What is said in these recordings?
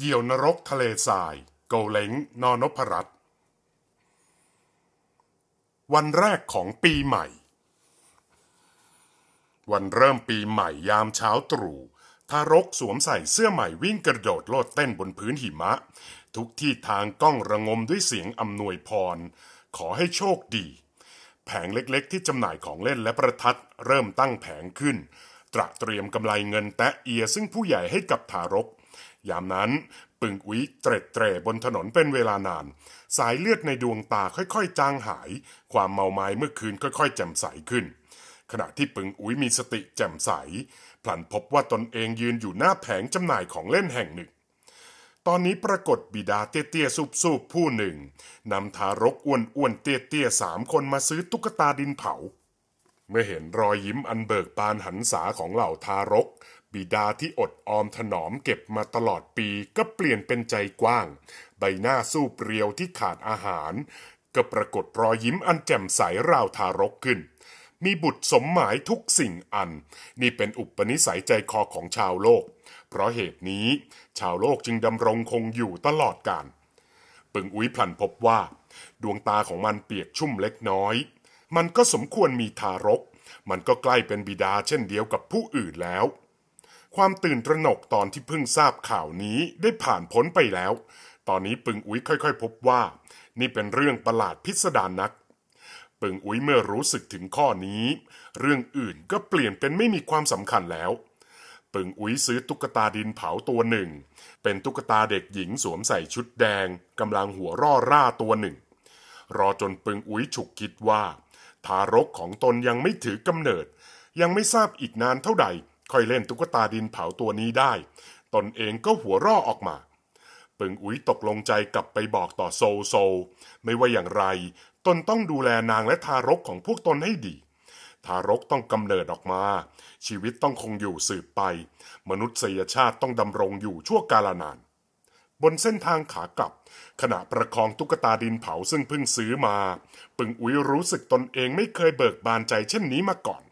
เหยี่ยวนรกทะเลทราย โกเล้งนอนพรัตวันแรกของปีใหม่ วันเริ่มปีใหม่ยามเช้าตรู่ ทารกสวมใส่เสื้อใหม่วิ่งกระโดดโลดเต้นบนพื้นหิมะ ทุกที่ทางกล้องระงมด้วยเสียงอำนวยพร ขอให้โชคดี แผงเล็กๆที่จำหน่ายของเล่นและประทัด เริ่มตั้งแผงขึ้น ตระเตรียมกำไรเงินแตะเอีย ซึ่งผู้ใหญ่ให้กับทารกยามนั้นปึงอุ้ยเตร็ดเตร่บนถนนเป็นเวลานาน สายเลือดในดวงตาค่อย ๆ จางหาย ความเมาไม้เมื่อคืนค่อยๆแจ่มใสขึ้น ขณะที่ปึงอุ้ยมีสติแจ่มใส พลันพบว่าตนเองยืนอยู่หน้าแผงจำหน่ายของเล่นแห่งหนึ่ง ตอนนี้ปรากฏบิดาเตี้ยๆ ซุบๆผู้หนึ่งนำทารกอ้วนๆเตี้ยๆสามคนมาซื้อตุ๊กตาดินเผาเมื่อเห็นรอยยิ้มอันเบิกบานหันษาของเหล่าทารกบิดาที่อดออมถนอมเก็บมาตลอดปีก็เปลี่ยนเป็นใจกว้าง ใบหน้าสู้เปรียวที่ขาดอาหาร ก็ปรากฏรอยยิ้มอันแจ่มใสราวทารกขึ้น มีบุตรสมหมายทุกสิ่งอัน นี่เป็นอุปนิสัยใจคอของชาวโลก เพราะเหตุนี้ ชาวโลกจึงดำรงคงอยู่ตลอดกาลปึงอุ้ยพลันพบว่า ดวงตาของมันเปียกชุ่มเล็กน้อย มันก็สมควรมีทารก มันก็ใกล้เป็นบิดาเช่นเดียวกับผู้อื่นแล้วความตื่นตระหนกตอนที่เพิ่งทราบข่าวนี้ได้ผ่านพ้นไปแล้ว ตอนนี้ปึงอุ้ยค่อยๆพบว่านี่เป็นเรื่องประหลาดพิสดารนัก ปึงอุ้ยเมื่อรู้สึกถึงข้อนี้ เรื่องอื่นก็เปลี่ยนเป็นไม่มีความสำคัญแล้ว ปึงอุ้ยซื้อตุ๊กตาดินเผาตัวหนึ่ง เป็นตุ๊กตาเด็กหญิงสวมใส่ชุดแดงกำลังหัวร่อร่าตัวหนึ่ง รอจนปึงอุ้ยฉุกคิดว่าทารกของตนยังไม่ถือกำเนิด ยังไม่ทราบอีกนานเท่าใดค่อยเล่นตุ๊กตาดินเผาตัวนี้ได้ ตนเองก็หัวร่อออกมา ปึงอุ๋ยตกลงใจกลับไปบอกต่อโซโซ ไม่ว่าอย่างไร ตนต้องดูแลนางและทารกของพวกตนให้ดี ทารกต้องกำเนิดออกมา ชีวิตต้องคงอยู่สืบไป มนุษยชาติต้องดำรงอยู่ชั่วกาลนาน บนเส้นทางขากลับ ขณะประคองตุ๊กตาดินเผาซึ่งเพิ่งซื้อมา ปึงอุ๋ยรู้สึกตนเองไม่เคยเบิกบานใจเช่นนี้มาก่อน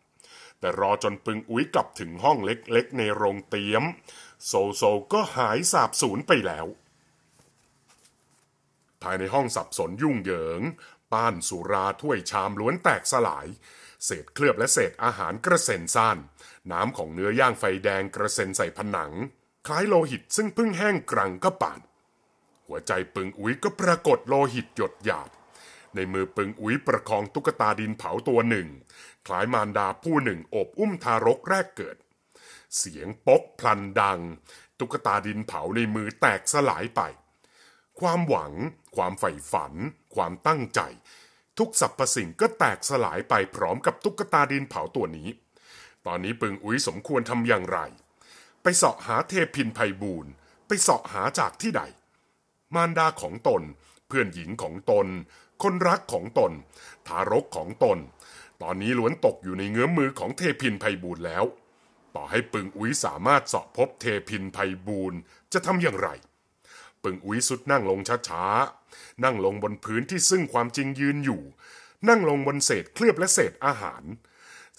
แต่รอจนปึงอุ้ยกลับถึงห้องเล็กๆ ในโรงเตี๊ยม โซโซก็หายสาบสูญไปแล้ว ภายในห้องสับสนยุ่งเหยิง ป้านสุราถ้วยชามล้วนแตกสลาย เศษเคลือบและเศษอาหารกระเซ็นซ่าน น้ำของเนื้อย่างไฟแดงกระเซ็นใส่ผนังคล้ายโลหิตซึ่งเพิ่งแห้งกรังก็ป่านหัวใจปึงอุ้ยก็ปรากฏโลหิตหยดหยาบในมือปึงอุ๋ยประคองตุ๊กตาดินเผาตัวหนึ่ง คล้ายมารดาผู้หนึ่งอบอุ้มทารกแรกเกิด เสียงปกพลันดังตุ๊กตาดินเผาในมือแตกสลายไป ความหวัง ความใฝ่ฝัน ความตั้งใจ ทุกสรรพสิ่งก็แตกสลายไปพร้อมกับตุ๊กตาดินเผาตัวนี้ ตอนนี้ปึงอุ๋ยสมควรทำอย่างไรไปเสาะหาเทพินไพบูรณ์ไปเสาะหาจากที่ใด มารดาของตนเพื่อนหญิงของตนคนรักของตนทารกของตน ตอนนี้ล้วนตกอยู่ในเงื้อมมือของเทพินไพบูลแล้ว ต่อให้ปึงอุ้ยสามารถสอบพบเทพินไพบูลจะทำอย่างไร ปึงอุ้ยสุดนั่งลงช้าๆนั่งลงบนพื้นที่ซึ่งความจริงยืนอยู่ นั่งลงบนเศษเคลือบและเศษอาหาร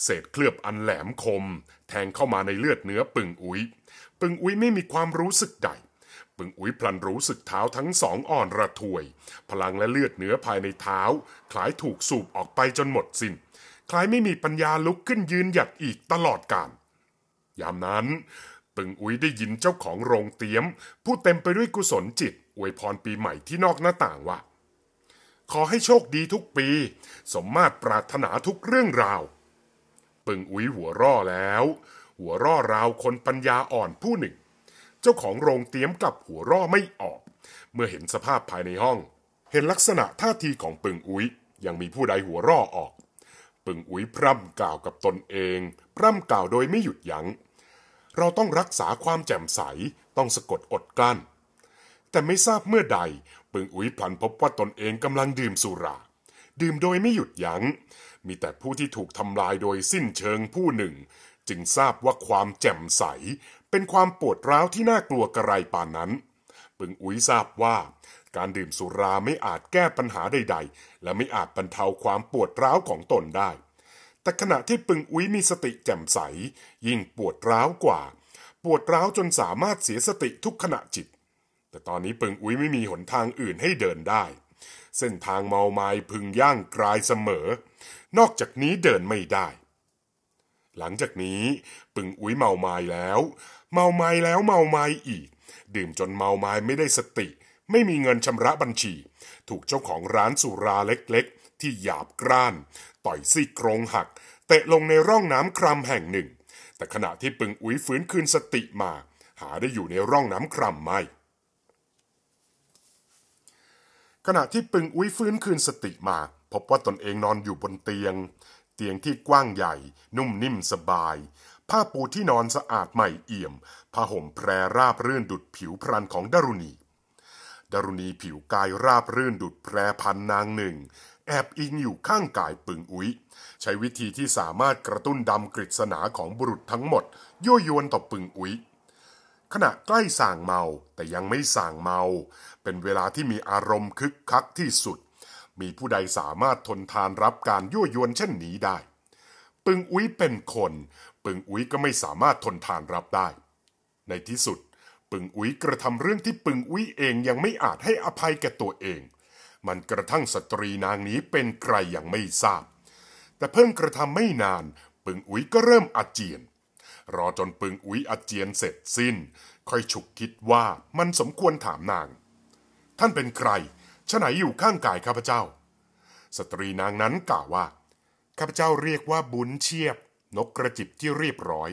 เศษเคลือบอันแหลมคม แทงเข้ามาในเลือดเนื้อปึงอุ้ยปึงอุ้ยไม่มีความรู้สึกใดปึงอุ้ยพลันรู้สึกเท้าทั้งสองอ่อนระทวย พลังและเลือดเนื้อภายในเท้า คล้ายถูกสูบออกไปจนหมดสิน้นคล้ายไม่มีปัญญาลุกขึ้นยืนหยัดอีกตลอดกาลยามนั้นปึงอุ้ยได้ยินเจ้าของโรงเตี๊ยมพูดเต็มไปด้วยกุศลจิต อวยพรปีใหม่ที่นอกหน้าต่างว่า ขอให้โชคดีทุกปี สมมาตรปรารถนาทุกเรื่องราว ปึงอุ้ยหัวร่อแล้ว หัวร่อราวคนปัญญาอ่อนผู้หนึ่งจ้าของโรงเตี๊ยมกับหัวร่อไม่ออก เมื่อเห็นสภาพภายในห้อง เห็นลักษณะท่าทีของปึงอุ้ยยังมีผู้ใดหัวร่อออก ปึงอุ้ยพร่ำกล่าวกับตนเอง พร่ำกล่าวโดยไม่หยุดยัง้ง เราต้องรักษาความแจ่มใสต้องสะกดอดกลั้น แต่ไม่ทราบเมื่อใดปึงอุ้ยพลันพบว่าตนเองกำลังดื่มสุรา ดื่มโดยไม่หยุดยัง้ง มีแต่ผู้ที่ถูกทำลายโดยสิ้นเชิงผู้หนึ่งจึงทราบว่าความแจ่มใสเป็นความปวดร้าวที่น่ากลัวกระไรปานนั้นปึงอุ้ยทราบว่า การดื่มสุราไม่อาจแก้ปัญหาใดๆและไม่อาจบรรเทาความปวดร้าวของตนได้ แต่ขณะที่ปึงอุ้ยมีสติแจ่มใสยิ่งปวดร้าวกว่า ปวดร้าวจนสามารถเสียสติทุกขณะจิต แต่ตอนนี้ปึงอุ้ยไม่มีหนทางอื่นให้เดินได้ เส้นทางเมาไม้พึงย่างกลายเสมอ นอกจากนี้เดินไม่ได้หลังจากนี้ปึงอุ้ยเมาไม้แล้ว เมาไม้แล้วเมาไม้อีก ดื่มจนเมาไม้ไม่ได้สติ ไม่มีเงินชำระบัญชี ถูกเจ้าของร้านสุราเล็กๆ ที่หยาบกร้าน ต่อยซี่โครงหักเตะลงในร่องน้ำครามแห่งหนึ่ง แต่ขณะที่ปึงอุ้ยฟื้นคืนสติมา หาได้อยู่ในร่องน้ำครามไม่ ขณะที่ปึงอุ้ยฟื้นคืนสติมา พบว่าตนเองนอนอยู่บนเตียงเตียงที่กว้างใหญ่ นุ่มนิ่มสบาย ผ้าปูที่นอนสะอาดใหม่เอี่ยมผ้าห่มแพรราบรื่นดุดผิวพรรณของดารุณี ดารุณีผิวกายราบรื่นดุดแพรพันนางหนึ่ง แอบอิงอยู่ข้างกายปึงอุ้ย ใช้วิธีที่สามารถกระตุ้นดำกฤษณาของบุรุษทั้งหมดยั่วยวนต่อปึงอุ้ย ขณะใกล้ส่างเมาแต่ยังไม่ส่างเมา เป็นเวลาที่มีอารมณ์คึกคักที่สุดมีผู้ใดสามารถทนทานรับการยั่วยวนเช่นนี้ได้ ปึงอุ้ยเป็นคน ปึงอุ้ยก็ไม่สามารถทนทานรับได้ ในที่สุด ปึงอุ้ยกระทำเรื่องที่ปึงอุ้ยเองยังไม่อาจให้อภัยแก่ตัวเอง มันกระทั่งสตรีนางนี้เป็นใครยังไม่ทราบ แต่เพิ่งกระทำไม่นาน ปึงอุ้ยก็เริ่มอาเจียน รอจนปึงอุ้ยอาเจียนเสร็จสิ้นค่อยฉุกคิดว่ามันสมควรถามนาง ท่านเป็นใครฉไหนอยู่ข้างกายข้าพเจ้า สตรีนางนั้นกล่าวว่า ข้าพเจ้าเรียกว่าบุญเชียบ นกกระจิบที่เรียบร้อย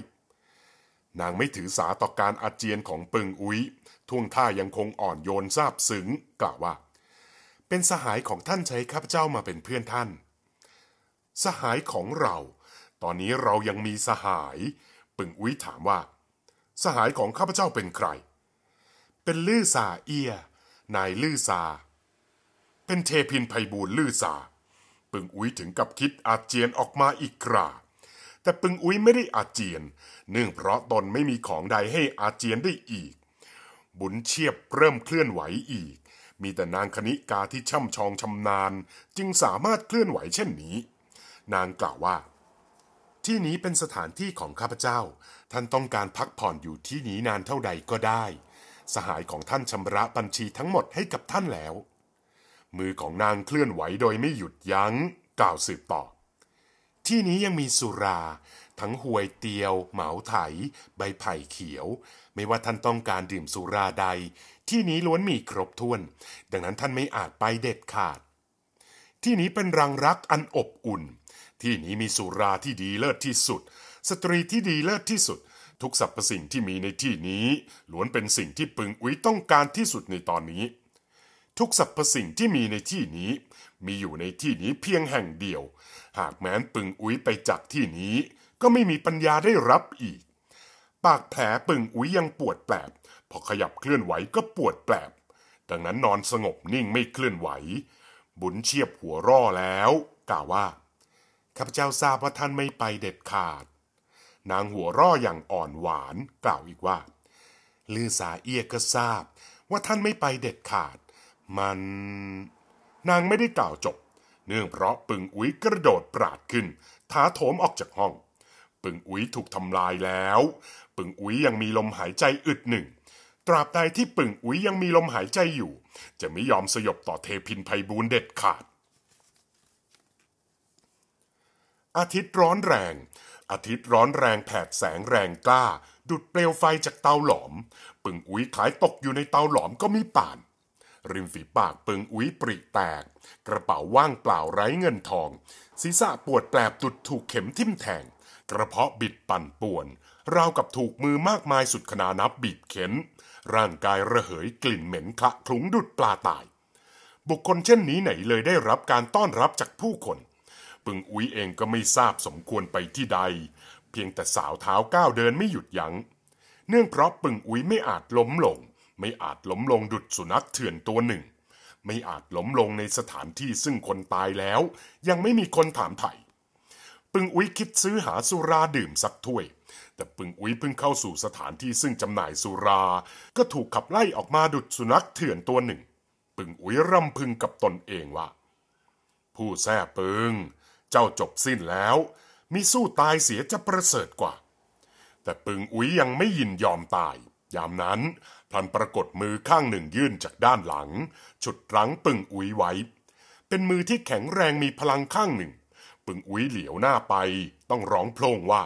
นางไม่ถือสาต่อการอาเจียนของปึงอุ้ย ท่วงท่ายังคงอ่อนโยนซาบซึ้ง กล่าวว่า เป็นสหายของท่านใช้ข้าพเจ้ามาเป็นเพื่อนท่าน สหายของเรา ตอนนี้เรายังมีสหาย ปึงอุ้ยถามว่า สหายของข้าพเจ้าเป็นใคร เป็นลือสาเอีย นายลือสาเป็นเทพินไพบูลลือสาปึงอุ้ยถึงกับคิดอาเจียนออกมาอีกคราแต่ปึงอุ้ยไม่ได้อาเจียนเนื่องเพราะตนไม่มีของใดให้อาเจียนได้อีก บุญเชียบเริ่มเคลื่อนไหวอีก มีแต่นางคณิกาที่ช่ำชองชำนาญจึงสามารถเคลื่อนไหวเช่นนี้ นางกล่าวว่า ที่นี้เป็นสถานที่ของข้าพเจ้า ท่านต้องการพักผ่อนอยู่ที่นี้นานเท่าใดก็ได้ สหายของท่านชำระบัญชีทั้งหมดให้กับท่านแล้วมือของนางเคลื่อนไหวโดยไม่หยุดยัง้ง กล่าวสืบต่อ ที่นี้ยังมีสุราทั้งหวยเตียวเหมาไถใบไผ่เขียว ไม่ว่าท่านต้องการ ดื่มสุราใด ที่นี้ล้วนมีครบถ้วน ดังนั้นท่านไม่อาจไปเด็ดขาด ที่นี้เป็นรังรักอันอบอุ่น ที่นี้มีสุราที่ดีเลิศที่สุด สตรีที่ดีเลิศที่สุด ทุกสรรพสิ่งที่มีในที่นี้ล้วนเป็นสิ่งที่ปึงอุ้ยต้องการที่สุดในตอนนี้ทุกสรรพสิ่งที่มีในที่นี้ มีอยู่ในที่นี้เพียงแห่งเดียว หากแม้นปึงอุ้ยไปจากที่นี้ ก็ไม่มีปัญญาได้รับอีก ปากแผลปึงอุ้ยยังปวดแปลบพอขยับเคลื่อนไหวก็ปวดแปลบดังนั้นนอนสงบนิ่งไม่เคลื่อนไหว บุญเชียบหัวร่อแล้วกล่าวว่าข้าพเจ้าทราบว่าท่านไม่ไปเด็ดขาด นางหัวร่ออย่างอ่อนหวานกล่าวอีกว่า ลือสาเอียก็ทราบว่าท่านไม่ไปเด็ดขาดมันนางไม่ได้กล่าวจบ เนื่องเพราะปึงอุ้ยกระโดดปราดขึ้นท้าโถมออกจากห้อง ปึงอุ้ยถูกทำลายแล้ว ปึงอุ้ยยังมีลมหายใจอึดหนึ่ง ตราบใดที่ปึงอุ้ยยังมีลมหายใจอยู่ จะไม่ยอมสยบต่อเทพินไพบูลเด็ดขาด อาทิตย์ร้อนแรง อาทิตย์ร้อนแรงแผดแสงแรงกล้า ดุดเปลวไฟจากเตาหลอม ปึงอุ้ยขายตกอยู่ในเตาหลอมก็มีป่านริมฝีปากปึงอุ้ยปริแตก กระเป๋าว่างเปล่าไร้เงินทอง ศีรษะปวดแปลบตุดถูกเข็มทิ่มแทง กระเพาะบิดปั่นป่วน ราวกับถูกมือมากมายสุดขนานับบีบเข็น ร่างกายระเหยกลิ่นเหม็นคะคลุ้งดุดปลาตาย บุคคลเช่นนี้ไหนเลยได้รับการต้อนรับจากผู้คน ปึงอุ้ยเองก็ไม่ทราบสมควรไปที่ใด เพียงแต่สาวเท้าก้าวเดินไม่หยุดยัง้ง เนื่องเพราะปึงอุ้ยไม่อาจล้มลงไม่อาจล้มลงดุดสุนัขเถื่อนตัวหนึ่ง ไม่อาจล้มลงในสถานที่ซึ่งคนตายแล้ว ยังไม่มีคนถามไถ่ปึงอุ้ยคิดซื้อหาสุราดื่มสักถ้วย แต่ปึงอุ้ยเพิ่งเข้าสู่สถานที่ซึ่งจำหน่ายสุราก็ถูกขับไล่ออกมาดุดสุนัขเถื่อนตัวหนึ่ง ปึงอุ้ยรำพึงกับตนเองว่า ผู้แท้ปึง เจ้าจบสิ้นแล้วมิสู้ตายเสียจะประเสริฐกว่า แต่ปึงอุ้ยยังไม่ยินยอมตายยามนั้นพลันปรากฏมือข้างหนึ่งยื่นจากด้านหลัง ฉุดรั้งปึงอุ๋ยไว้ เป็นมือที่แข็งแรงมีพลังข้างหนึ่ง ปึงอุ๋ยเหลียวหน้าไป ต้องร้องโพลงว่า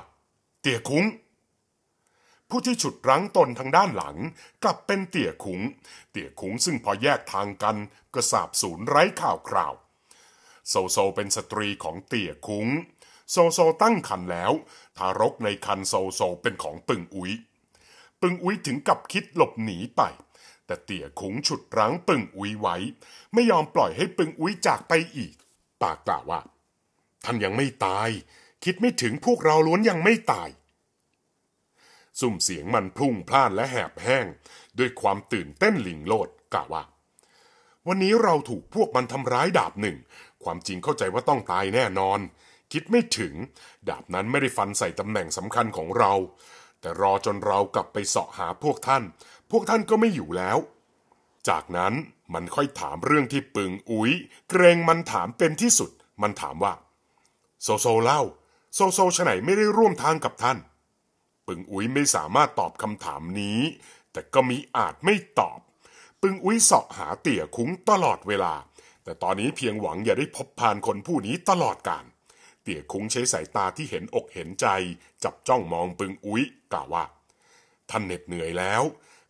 เตี่ยคุ้ง ผู้ที่ฉุดรั้งตนทางด้านหลัง กลับเป็นเตี่ยคุ้ง เตี่ยคุ้งซึ่งพอแยกทางกันก็สาบสูญไร้ข่าวคราว โซโซเป็นสตรีของเตี่ยคุ้ง โซโซตั้งคันแล้ว ทารกในคันโซโซเป็นของปึงอุ๋ยปึงอุ้ยถึงกับคิดหลบหนีไป แต่เตี่ยขงฉุดรั้งปึงอุ้ยไว้ ไม่ยอมปล่อยให้ปึงอุ้ยจากไปอีกปากกล่าวว่าท่านยังไม่ตาย คิดไม่ถึงพวกเราล้วนยังไม่ตายซุ่มเสียงมันพุ่งพล่านและแหบแห้ง ด้วยความตื่นเต้นหลิงโลดกล่าวว่า วันนี้เราถูกพวกมันทำร้ายดาบหนึ่ง ความจริงเข้าใจว่าต้องตายแน่นอน คิดไม่ถึง ดาบนั้นไม่ได้ฟันใส่ตำแหน่งสำคัญของเราแต่รอจนเรากลับไปเสาะหาพวกท่าน พวกท่านก็ไม่อยู่แล้ว จากนั้นมันค่อยถามเรื่องที่ปึงอุ๋ย เกรงมันถามเป็นที่สุด มันถามว่าโซโซเล่า โซโซฉไหนไม่ได้ร่วมทางกับท่าน ปึงอุ๋ยไม่สามารถตอบคำถามนี้แต่ก็มีอาจไม่ตอบ ปึงอุ๋ยเสาะหาเตี่ยคุ้งตลอดเวลา แต่ตอนนี้เพียงหวังอย่าได้พบพานคนผู้นี้ตลอดกาลเตี่ยคงใช้สายตาที่เห็นอกเห็นใจ จับจ้องมองปึงอุ้ยกล่าวว่าท่านเหน็ดเหนื่อยแล้ว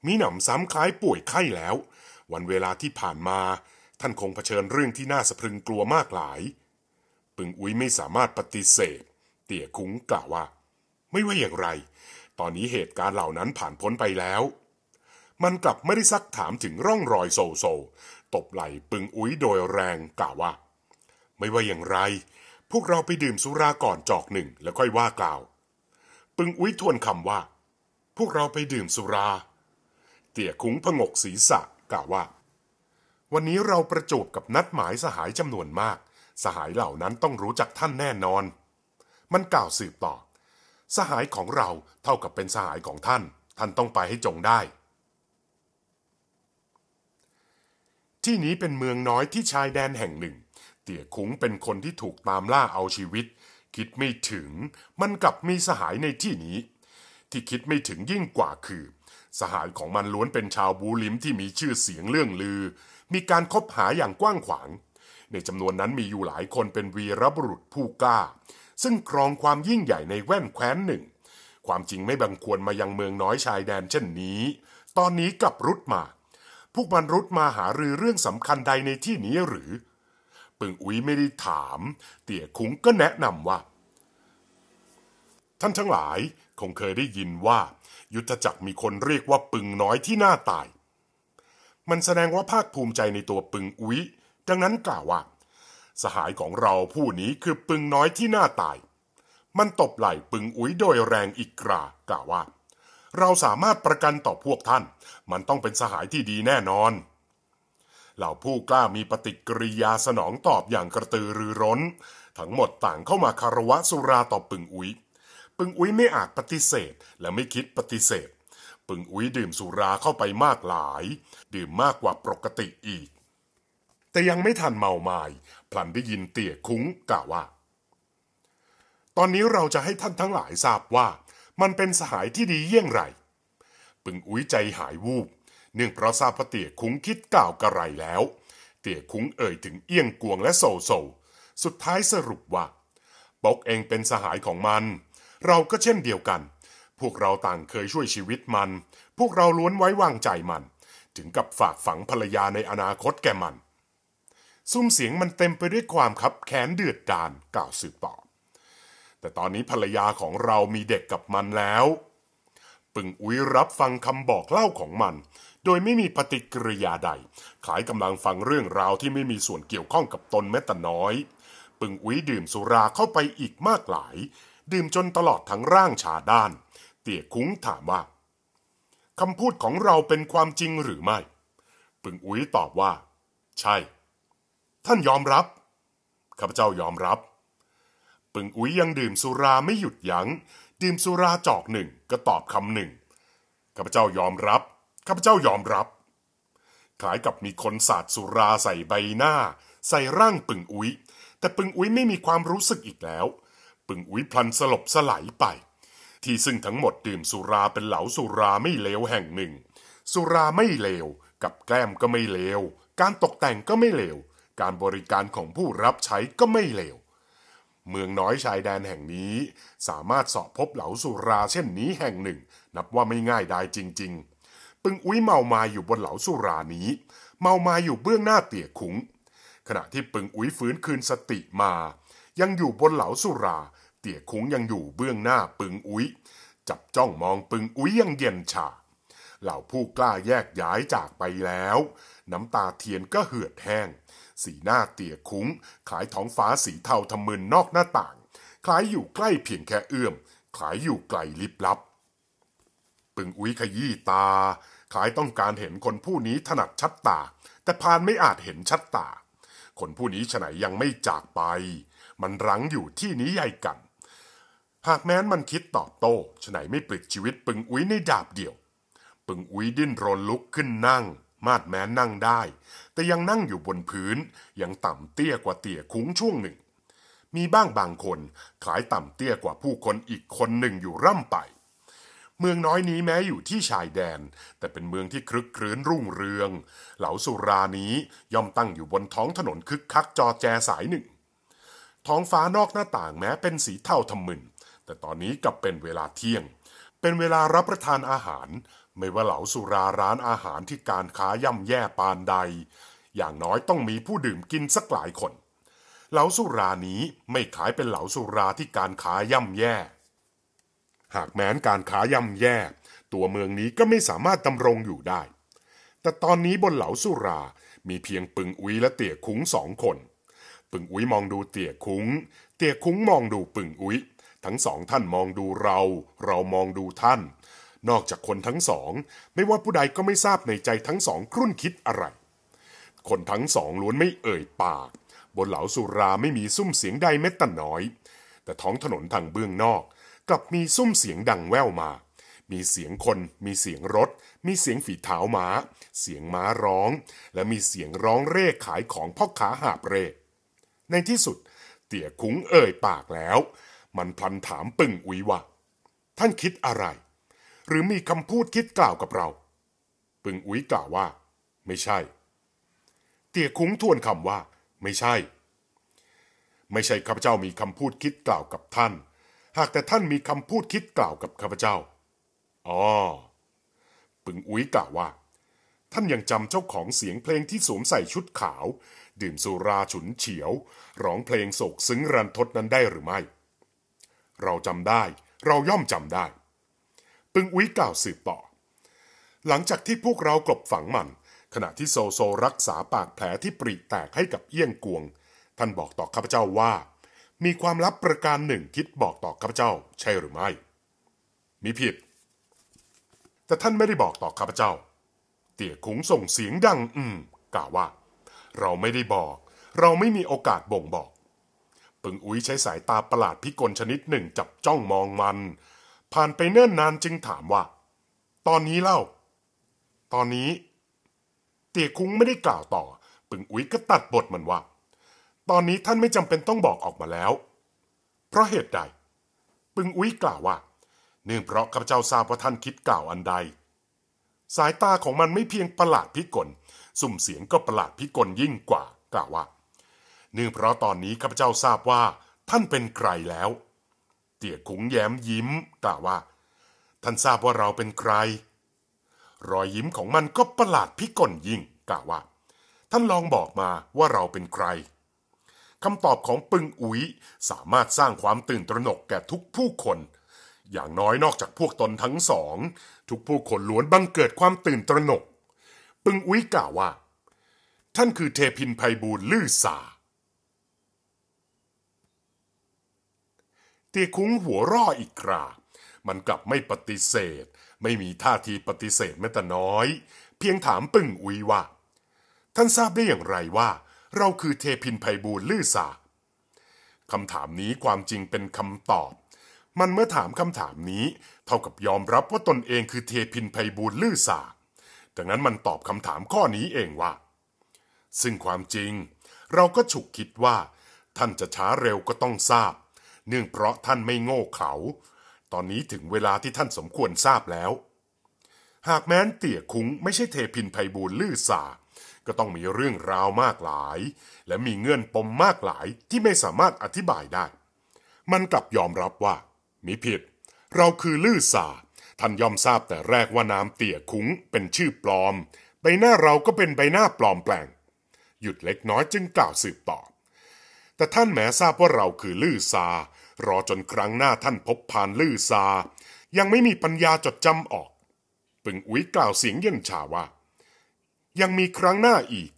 มีหนำซ้ำคล้ายป่วยไข้แล้ว วันเวลาที่ผ่านมา ท่านคงเผชิญเรื่องที่น่าสะพรึงกลัวมากหลาย ปึงอุ้ยไม่สามารถปฏิเสธ เตี่ยคุ้งกล่าวว่า ไม่ว่าอย่างไร ตอนนี้เหตุการณ์เหล่านั้นผ่านพ้นไปแล้ว มันกลับไม่ได้ซักถามถึงร่องรอยโซโซตบไหล่ปึงอุ้ยโดยแรงกล่าวว่า ไม่ว่าอย่างไรพวกเราไปดื่มสุราก่อนจอกหนึ่ง แล้วค่อยว่ากล่าว ปึงอุ้ยทวนคำว่า พวกเราไปดื่มสุรา เตี่ยคุ้งผงกศีรษะกล่าวว่า วันนี้เราประจบกับนัดหมายสหายจำนวนมาก สหายเหล่านั้นต้องรู้จักท่านแน่นอน มันกล่าวสืบต่อ สหายของเราเท่ากับเป็นสหายของท่าน ท่านต้องไปให้จงได้ ที่นี้เป็นเมืองน้อยที่ชายแดนแห่งหนึ่งเตี่ยคุ้งเป็นคนที่ถูกตามล่าเอาชีวิต คิดไม่ถึงมันกลับมีสหายในที่นี้ ที่คิดไม่ถึงยิ่งกว่าคือสหายของมันล้วนเป็นชาวบูลิมที่มีชื่อเสียงเรื่องลือ มีการคบหาอย่างกว้างขวางในจำนวนนั้นมีอยู่หลายคนเป็นวีรบุรุษผู้กล้า ซึ่งครองความยิ่งใหญ่ในแว่นแคว้นหนึ่ง ความจริงไม่บังควรมายังเมืองน้อยชายแดนเช่นนี้ ตอนนี้กลับรุดมาพวกมันรุดมาหารือเรื่องสำคัญใดในที่นี้หรือปึงอุ้ยไม่ได้ถาม เตี่ยคุ้งก็แนะนำว่า ท่านทั้งหลาย คงเคยได้ยินว่า ยุทธจักรมีคนเรียกว่าปึงน้อยที่หน้าตาย มันแสดงว่าภาคภูมิใจในตัวปึงอุ้ยดังนั้นกล่าวว่า สหายของเราผู้นี้คือปึงน้อยที่หน้าตาย มันตบไหล่ปึงอุ้ยโดยแรงอีกกรากล่าวว่า เราสามารถประกันต่อพวกท่าน มันต้องเป็นสหายที่ดีแน่นอนเหล่าผู้กล้ามีปฏิกิริยาสนองตอบอย่างกระตือรือร้น ทั้งหมดต่างเข้ามาคารวะสุราต่อปึงอุ้ยปึงอุ้ยไม่อาจปฏิเสธ และไม่คิดปฏิเสธ ปึงอุ้ยดื่มสุราเข้าไปมากหลาย ดื่มมากกว่าปกติอีก แต่ยังไม่ทันเมาไมา้พลันได้ยินเตี่ยคุ้งกล่าวว่า ตอนนี้เราจะให้ท่านทั้งหลายทราบว่า มันเป็นสหายที่ดีเยี่ยงไรปึงอุ้ยใจหายวูบเนื่องเพราะทราบพระเตี่ยคุ้งคิดกล่าวกระไรแล้ว เตี่ยคุ้งเอ่ยถึงเอี้ยงกวงและโซโซ สุดท้ายสรุปว่าอกเองเป็นสหายของมัน เราก็เช่นเดียวกัน พวกเราต่างเคยช่วยชีวิตมัน พวกเราล้วนไว้วางใจมัน ถึงกับฝากฝังภรรยาในอนาคตแก่มัน ซุ้มเสียงมันเต็มไปด้วยความขับแขนเดือดดาลกล่าวสืบต่อแต่ตอนนี้ภรรยาของเรามีเด็กกับมันแล้ว ปึงอุ้ยรับฟังคำบอกเล่าของมันโดยไม่มีปฏิกิริยาใด ขายกำลังฟังเรื่องราวที่ไม่มีส่วนเกี่ยวข้องกับตนแม้แต่น้อย ปึงอุ้ยดื่มสุราเข้าไปอีกมากหลาย ดื่มจนตลอดทั้งร่างชาด้าน เตี่ยคุ้งถามว่าคำพูดของเราเป็นความจริงหรือไม่ ปึงอุ้ยตอบว่า ใช่ ท่านยอมรับข้าพเจ้ายอมรับ ปึงอุ้ยยังดื่มสุราไม่หยุดยัง้ง ดื่มสุราจอกหนึ่ง ก็ตอบคำหนึ่งข้าพเจ้ายอมรับข้าพเจ้ายอมรับคล้ายกับมีคนสาดสุราใส่ใบหน้า ใส่ร่างปึงอุ้ยแต่ปึงอุ้ยไม่มีความรู้สึกอีกแล้ว ปึงอุ้ยพลันสลบสลายไป ที่ซึ่งทั้งหมดดื่มสุราเป็นเหลาสุราไม่เลวแห่งหนึ่ง สุราไม่เลว กับแกล้มก็ไม่เลว การตกแต่งก็ไม่เลว การบริการของผู้รับใช้ก็ไม่เลว เมืองน้อยชายแดนแห่งนี้ สามารถสอบพบเหลาสุราเช่นนี้แห่งหนึ่งนับว่าไม่ง่ายด้จริง ๆตึงอุ้ยเมามาอยู่บนเหลาสุรานี้ เมามาอยู่เบื้องหน้าเตี่ยขุงขณะที่ปึงอุ้ยฟื้นคืนสติมา ยังอยู่บนเหลาสุรา เตี่ยขุงยังอยู่เบื้องหน้าปึงอุ้ยจับจ้องมองปึงอุ้ยยังเย็นชาเหล่าผู้กล้าแยกย้ายจากไปแล้ว น้ำตาเทียนก็เหือดแห้ง สีหน้าเตี่ยคุ้งคล้ายท้องฟ้าสีเทาทะมึนนอกหน้าต่างคล้ายอยู่ใกล้เพียงแค่เอื้อมคล้ายอยู่ไกลลิบลับปึงอุ้ยขยี้ตา คล้ายต้องการเห็นคนผู้นี้ถนัดชัดตา แต่พานไม่อาจเห็นชัดตา คนผู้นี้ฉไหนยังไม่จากไป มันรั้งอยู่ที่นี้ใหญ่กันหากแม้นมันคิดตอบโต้ฉไหนไม่ปลิดชีวิตปึงอุ้ยในดาบเดียว ปึงอุ้ยดิ้นรนลุกขึ้นนั่ง มาดแม้นนั่งได้ แต่ยังนั่งอยู่บนพื้น ยังต่ำเตี้ยกว่าเตี่ยคุ้งช่วงหนึ่ง มีบ้างบางคนขายต่ำเตี้ยกว่าผู้คนอีกคนหนึ่งอยู่ร่ำไปเมืองน้อยนี้แม้อยู่ที่ชายแดน แต่เป็นเมืองที่คลึกครื้นรุ่งเรือง เหลาสุรานี้ย่อมตั้งอยู่บนท้องถนนคึกคักจอแจสายหนึ่ง ท้องฟ้านอกหน้าต่างแม้เป็นสีเทาทำมึนแต่ตอนนี้กลับเป็นเวลาเที่ยง เป็นเวลารับประทานอาหาร ไม่ว่าเหลาสุราร้านอาหารที่การค้าย่ำแย่ปานใด อย่างน้อยต้องมีผู้ดื่มกินสักหลายคนเหลาสุรานี้ไม่ขายเป็นเหลาสุราที่การค้าย่ำแย่หากแม้นการค้าย่ำแย่ ตัวเมืองนี้ก็ไม่สามารถดำรงอยู่ได้ แต่ตอนนี้บนเหลาสุรามีเพียงปึงอุ้ยและเตี่ยคุ้งสองคน ปึงอุ้ยมองดูเตี่ยคุ้งเตี่ยคุ้งมองดูปึงอุ้ยทั้งสองท่านมองดูเรา เรามองดูท่าน นอกจากคนทั้งสองไม่ว่าผู้ใดก็ไม่ทราบในใจทั้งสองครุ่นคิดอะไร คนทั้งสองล้วนไม่เอ่ยปาก บนเหลาสุราไม่มีซุ้มเสียงใดเม็ดต่น้อย แต่ท้องถนนทางเบื้องนอกกลับมีซุ้มเสียงดังแว่วมา มีเสียงคน มีเสียงรถ มีเสียงฝีเท้ามา้า เสียงม้าร้อง และมีเสียงร้องเร่ขายของพ่อขาหาบเร่ในที่สุด เตี่ยคุ้งเอ่ยปากแล้ว มันพลันถามปึ่งอุยว่า ท่านคิดอะไร หรือมีคำพูดคิดกล่าวกับเรา ปึ่งอุยกล่าวว่า ไม่ใช่ เตี่ยคุ้งทวนคำว่าไม่ใช่ ไม่ใช่ข้าพเจ้ามีคำพูดคิดกล่าวกับท่านหากแต่ท่านมีคำพูดคิดกล่าวกับข้าพเจ้าอ๋อปึงอุ้ยกล่าวว่า ท่านยังจำเจ้าของเสียงเพลงที่สวมใส่ชุดขาว ดื่มสุราฉุนเฉียวร้องเพลงโศกซึ้งรันทดนั้นได้หรือไม่ เราจำได้ เราย่อมจำได้ ปึงอุ้ยกล่าวสืบต่อ หลังจากที่พวกเรากลบฝังมันขณะที่โซโซรักษาปากแผลที่ปริแตกให้กับเอี้ยงกวง ท่านบอกต่อข้าพเจ้าว่ามีความลับประการหนึ่งคิดบอกต่อข้าพเจ้า ใช่หรือไม่ มีผิด แต่ท่านไม่ได้บอกต่อข้าพเจ้า เตี่ยขุงส่งเสียงดังอืมกล่าวว่า เราไม่ได้บอก เราไม่มีโอกาสบ่งบอก ปึงอุ้ยใช้สายตาประหลาดพิกลชนิดหนึ่งจับจ้องมองมัน ผ่านไปเนิ่นนานจึงถามว่า ตอนนี้เล่า ตอนนี้ เตี่ยคุ้งไม่ได้กล่าวต่อ ปึงอุ้ยก็ตัดบทมันว่าตอนนี้ท่านไม่จำเป็นต้องบอกออกมาแล้ว เพราะเหตุใด ปึงอุ้ยกล่าวว่า เนื่องเพราะข้าพเจ้าทราบว่าท่านคิดกล่าวอันใด สายตาของมันไม่เพียงประหลาดพิกลสุ่มเสียงก็ประหลาดพิกลยิ่งกว่า กล่าวว่า เนื่องเพราะตอนนี้ข้าพเจ้าทราบว่า ท่านเป็นใครแล้ว เตี่ยขุงแย้มยิ้มกล่าวว่า ท่านทราบว่าเราเป็นใคร รอยยิ้มของมันก็ประหลาดพิกลยิ่ง กล่าวว่า ท่านลองบอกมาว่าเราเป็นใครคำตอบของปึงอุ๋ยสามารถสร้างความตื่นตระหนกแก่ทุกผู้คน อย่างน้อยนอกจากพวกตนทั้งสอง ทุกผู้คนล้วนบังเกิดความตื่นตระหนก ปึงอุ๋ยกล่าวว่า ท่านคือเทพินไยบูลลือสาเตียคุ้งหัวร่ออีกครามันกลับไม่ปฏิเสธ ไม่มีท่าทีปฏิเสธแม้แต่น้อย เพียงถามปึ่งอุยว่า ท่านทราบได้อย่างไรว่าเราคือเทพินไพบูลลือสา คำถามนี้ความจริงเป็นคำตอบ มันเมื่อถามคำถามนี้ เท่ากับยอมรับว่าตนเองคือเทพินไพบูลลือสา ดังนั้นมันตอบคำถามข้อนี้เองว่า ซึ่งความจริง เราก็ฉุกคิดว่า ท่านจะช้าเร็วก็ต้องทราบ เนื่องเพราะท่านไม่โง่เขา ตอนนี้ถึงเวลาที่ท่านสมควรทราบแล้ว หากแม้นเตี่ยคุ้งไม่ใช่เทพินไพบูลลือสาก็ต้องมีเรื่องราวมากหลาย และมีเงื่อนปมมากหลายที่ไม่สามารถอธิบายได้ มันกลับยอมรับว่า มิผิด เราคือลื่อสา ท่านยอมทราบแต่แรกว่าน้ำเตี่ยคุ้ง เป็นชื่อปลอม ใบหน้าเราก็เป็นใบหน้าปลอมแปลง หยุดเล็กน้อยจึงกล่าวสืบต่อ แต่ท่านแม้ทราบว่าเราคือลื่อซา รอจนครั้งหน้าท่านพบผ่านลื่อซา ยังไม่มีปัญญาจดจำออก ปึงอุ้ยกล่าวเสียงเย็นชาว่ายังมีครั้งหน้าอีก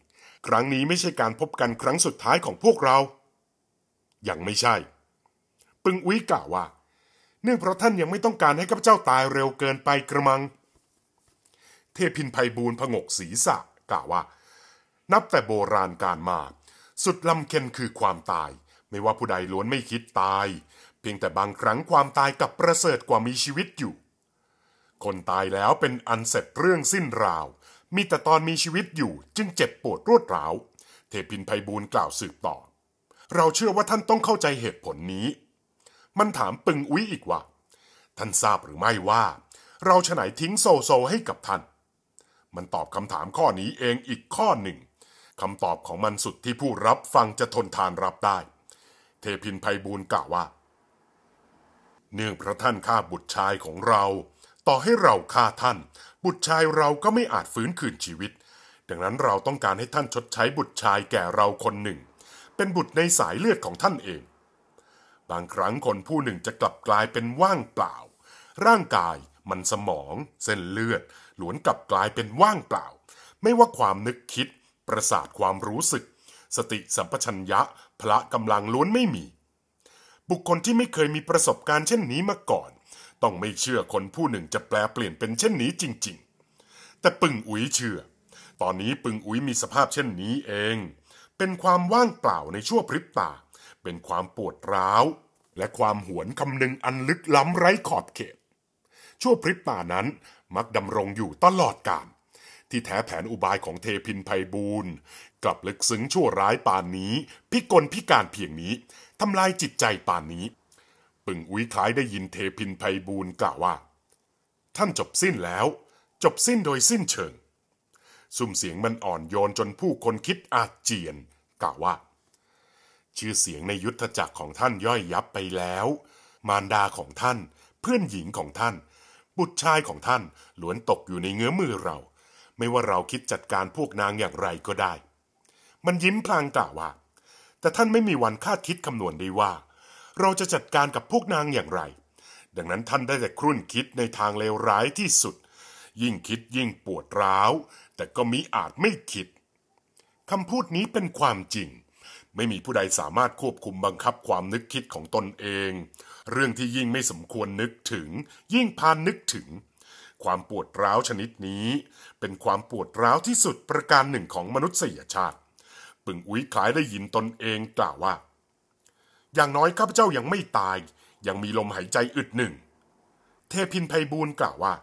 ครั้งนี้ไม่ใช่การพบกันครั้งสุดท้ายของพวกเรา ยังไม่ใช่ ปึงอุ้ยกล่าวว่า เนื่องเพราะท่านยังไม่ต้องการให้ข้าพเจ้าตายเร็วเกินไปกระมัง เทพินไพบูลผงกศีรษะ กล่าวว่า นับแต่โบราณการมา สุดลำเค็นคือความตาย ไม่ว่าผู้ใดล้วนไม่คิดตาย เพียงแต่บางครั้งความตายกับประเสริฐกว่ามีชีวิตอยู่ คนตายแล้วเป็นอันเสร็จเรื่องสิ้นราวมีแต่ตอนมีชีวิตอยู่จึงเจ็บปวดรวดร้าว เทพินไพบูลกล่าวสืบต่อ เราเชื่อว่าท่านต้องเข้าใจเหตุผลนี้ มันถามปึงอุ้ยอีกว่า ท่านทราบหรือไม่ว่า เราฉไหนทิ้งโซโซให้กับท่าน มันตอบคำถามข้อนี้เองอีกข้อหนึ่ง คำตอบของมันสุดที่ผู้รับฟังจะทนทานรับได้ เทพินไพบูลกล่าวว่า เนื่องพระท่านฆ่าบุตรชายของเรา ต่อให้เราฆ่าท่านบุตรชายเราก็ไม่อาจฟื้นคืนชีวิต ดังนั้นเราต้องการให้ท่านชดใช้บุตรชายแก่เราคนหนึ่ง เป็นบุตรในสายเลือดของท่านเอง บางครั้งคนผู้หนึ่งจะกลับกลายเป็นว่างเปล่า ร่างกายมันสมองเส้นเลือดล้วนกลับกลายเป็นว่างเปล่า ไม่ว่าความนึกคิด ประสาทความรู้สึก สติสัมปชัญญะพละกำลังล้วนไม่มี บุคคลที่ไม่เคยมีประสบการณ์เช่นนี้มาก่อนต้องไม่เชื่อคนผู้หนึ่งจะแปลเปลี่ยนเป็นเช่นนี้จริงๆ แต่ปึงอุ๋ยเชื่อ ตอนนี้ปึงอุ๋ยมีสภาพเช่นนี้เอง เป็นความว่างเปล่าในชั่วพริบตา เป็นความปวดร้าว และความหวนคำนึงอันลึกล้ำไร้ขอบเขต ชั่วพริบตานั้นมักดำรงอยู่ตลอดกาล ที่แท้แผนอุบายของเทพินไพบูลกลับลึกซึ้งชั่วร้ายปานนี้ พิกลพิการเพียงนี้ทำลายจิตใจปานนี้ึงอุ้ยคล้ายได้ยินเทพินไพบูลกล่าวว่า ท่านจบสิ้นแล้ว จบสิ้นโดยสิ้นเชิง สุ่มเสียงมันอ่อนโยนจนผู้คนคิดอาเจียน กล่าวว่า ชื่อเสียงในยุทธจักรของท่านย่อยยับไปแล้ว มารดาของท่านเพื่อนหญิงของท่าน บุตรชายของท่านล้วนตกอยู่ในเงื้อมือเรา ไม่ว่าเราคิดจัดการพวกนางอย่างไรก็ได้ มันยิ้มพลางกล่าวว่า แต่ท่านไม่มีวันคาดคิดคำนวณได้ว่าเราจะจัดการกับพวกนางอย่างไร ดังนั้นท่านได้แต่ครุ่นคิดในทางเลวร้ายที่สุด ยิ่งคิดยิ่งปวดร้าว แต่ก็มิอาจไม่คิด คำพูดนี้เป็นความจริง ไม่มีผู้ใดสามารถควบคุมบังคับความนึกคิดของตนเอง เรื่องที่ยิ่งไม่สมควรนึกถึง ยิ่งพานนึกถึง ความปวดร้าวชนิดนี้ เป็นความปวดร้าวที่สุดประการหนึ่งของมนุษยชาติ ปึงอุ้ยคล้ายได้ยินตนเองกล่าวว่าอย่างน้อยข้าพเจ้ายังไม่ตาย ยังมีลมหายใจอึดหนึ่ง เทพินไพบูลกล่าวว่า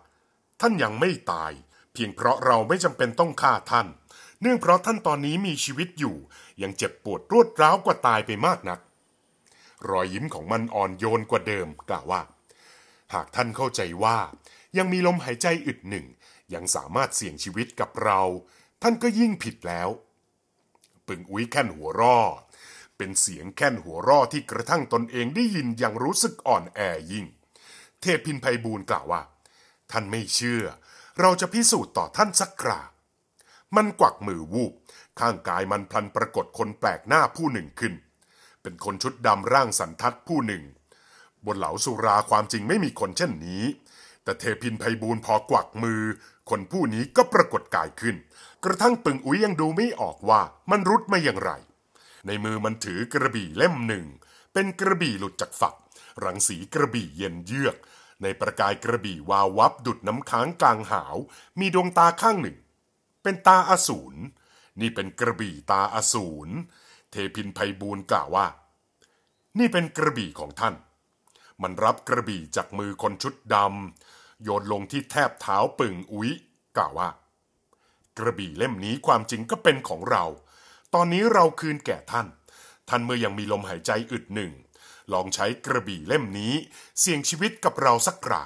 ท่านยังไม่ตาย เพียงเพราะเราไม่จำเป็นต้องฆ่าท่าน เนื่องเพราะท่านตอนนี้มีชีวิตอยู่ ยังเจ็บปวดรวดร้าวกว่าตายไปมากนัก รอยยิ้มของมันอ่อนโยนกว่าเดิม กล่าวว่า หากท่านเข้าใจว่ายังมีลมหายใจอึดหนึ่ง ยังสามารถเสี่ยงชีวิตกับเรา ท่านก็ยิ่งผิดแล้ว ปึงอุ้ยแค่นหัวรอดเป็นเสียงแค้นหัวรอที่กระทั่งตนเองได้ยินอย่างรู้สึกอ่อนแอยิ่ง เทพินภัยบูลกล่าวว่า ท่านไม่เชื่อ เราจะพิสูจน์ต่อท่านสักครา มันกวักมือวูบข้างกายมันพลันปรากฏคนแปลกหน้าผู้หนึ่งขึ้น เป็นคนชุดดำร่างสันทัดผู้หนึ่ง บนเหลาสุราความจริงไม่มีคนเช่นนี้ แต่เทพินไพบูลพอกวักมือ คนผู้นี้ก็ปรากฏกายขึ้น กระทั่งปึงอุ้ยยังดูไม่ออกว่ามันรุดมาอย่างไรในมือมันถือกระบี่เล่มหนึ่ง เป็นกระบี่หลุดจากฝัก รังสีกระบี่เย็นเยือก ในประกายกระบี่วาววับดุดน้ำค้างกลางหาว มีดวงตาข้างหนึ่ง เป็นตาอสูร นี่เป็นกระบี่ตาอสูร เทพินไพบูลกล่าวว่า นี่เป็นกระบี่ของท่าน มันรับกระบี่จากมือคนชุดดำ โยนลงที่แทบเท้าปึ่งอุ้ย กล่าวว่า กระบี่เล่มนี้ความจริงก็เป็นของเราตอนนี้เราคืนแก่ท่าน ท่านเมื่อยังมีลมหายใจอึดหนึ่ง ลองใช้กระบี่เล่มนี้ เสี่ยงชีวิตกับเราสักกรา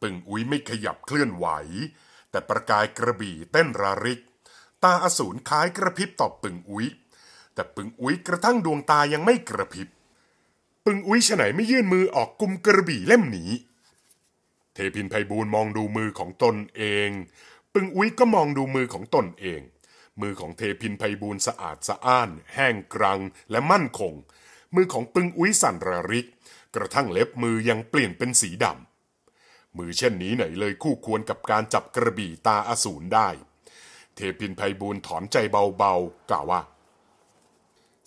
ปึงอุ้ยไม่ขยับเคลื่อนไหว แต่ประกายกระบี่เต้นระริก ตาอสูรคล้ายกระพริบต่อปึงอุ้ยแต่ปึงอุ้ยกระทั่งดวงตายังไม่กระพริบ ปึงอุ้ยฉไหนไม่ยื่นมือออกกุมกระบี่เล่มหนีเทพินไพบูลมองดูมือของตนเอง ปึงอุ้ยก็มองดูมือของตนเองมือของเทพินไพบูลสะอาดสะอ้าน แห้งกรังและมั่นคง มือของปึงอุ้ยสันระริก กระทั่งเล็บมือยังเปลี่ยนเป็นสีดำมือเช่นนี้ไหนเลยคู่ควรกับการจับกระบี่ตาอสูรได้ เทพินไพบูลถอนใจเบาๆกล่าวว่า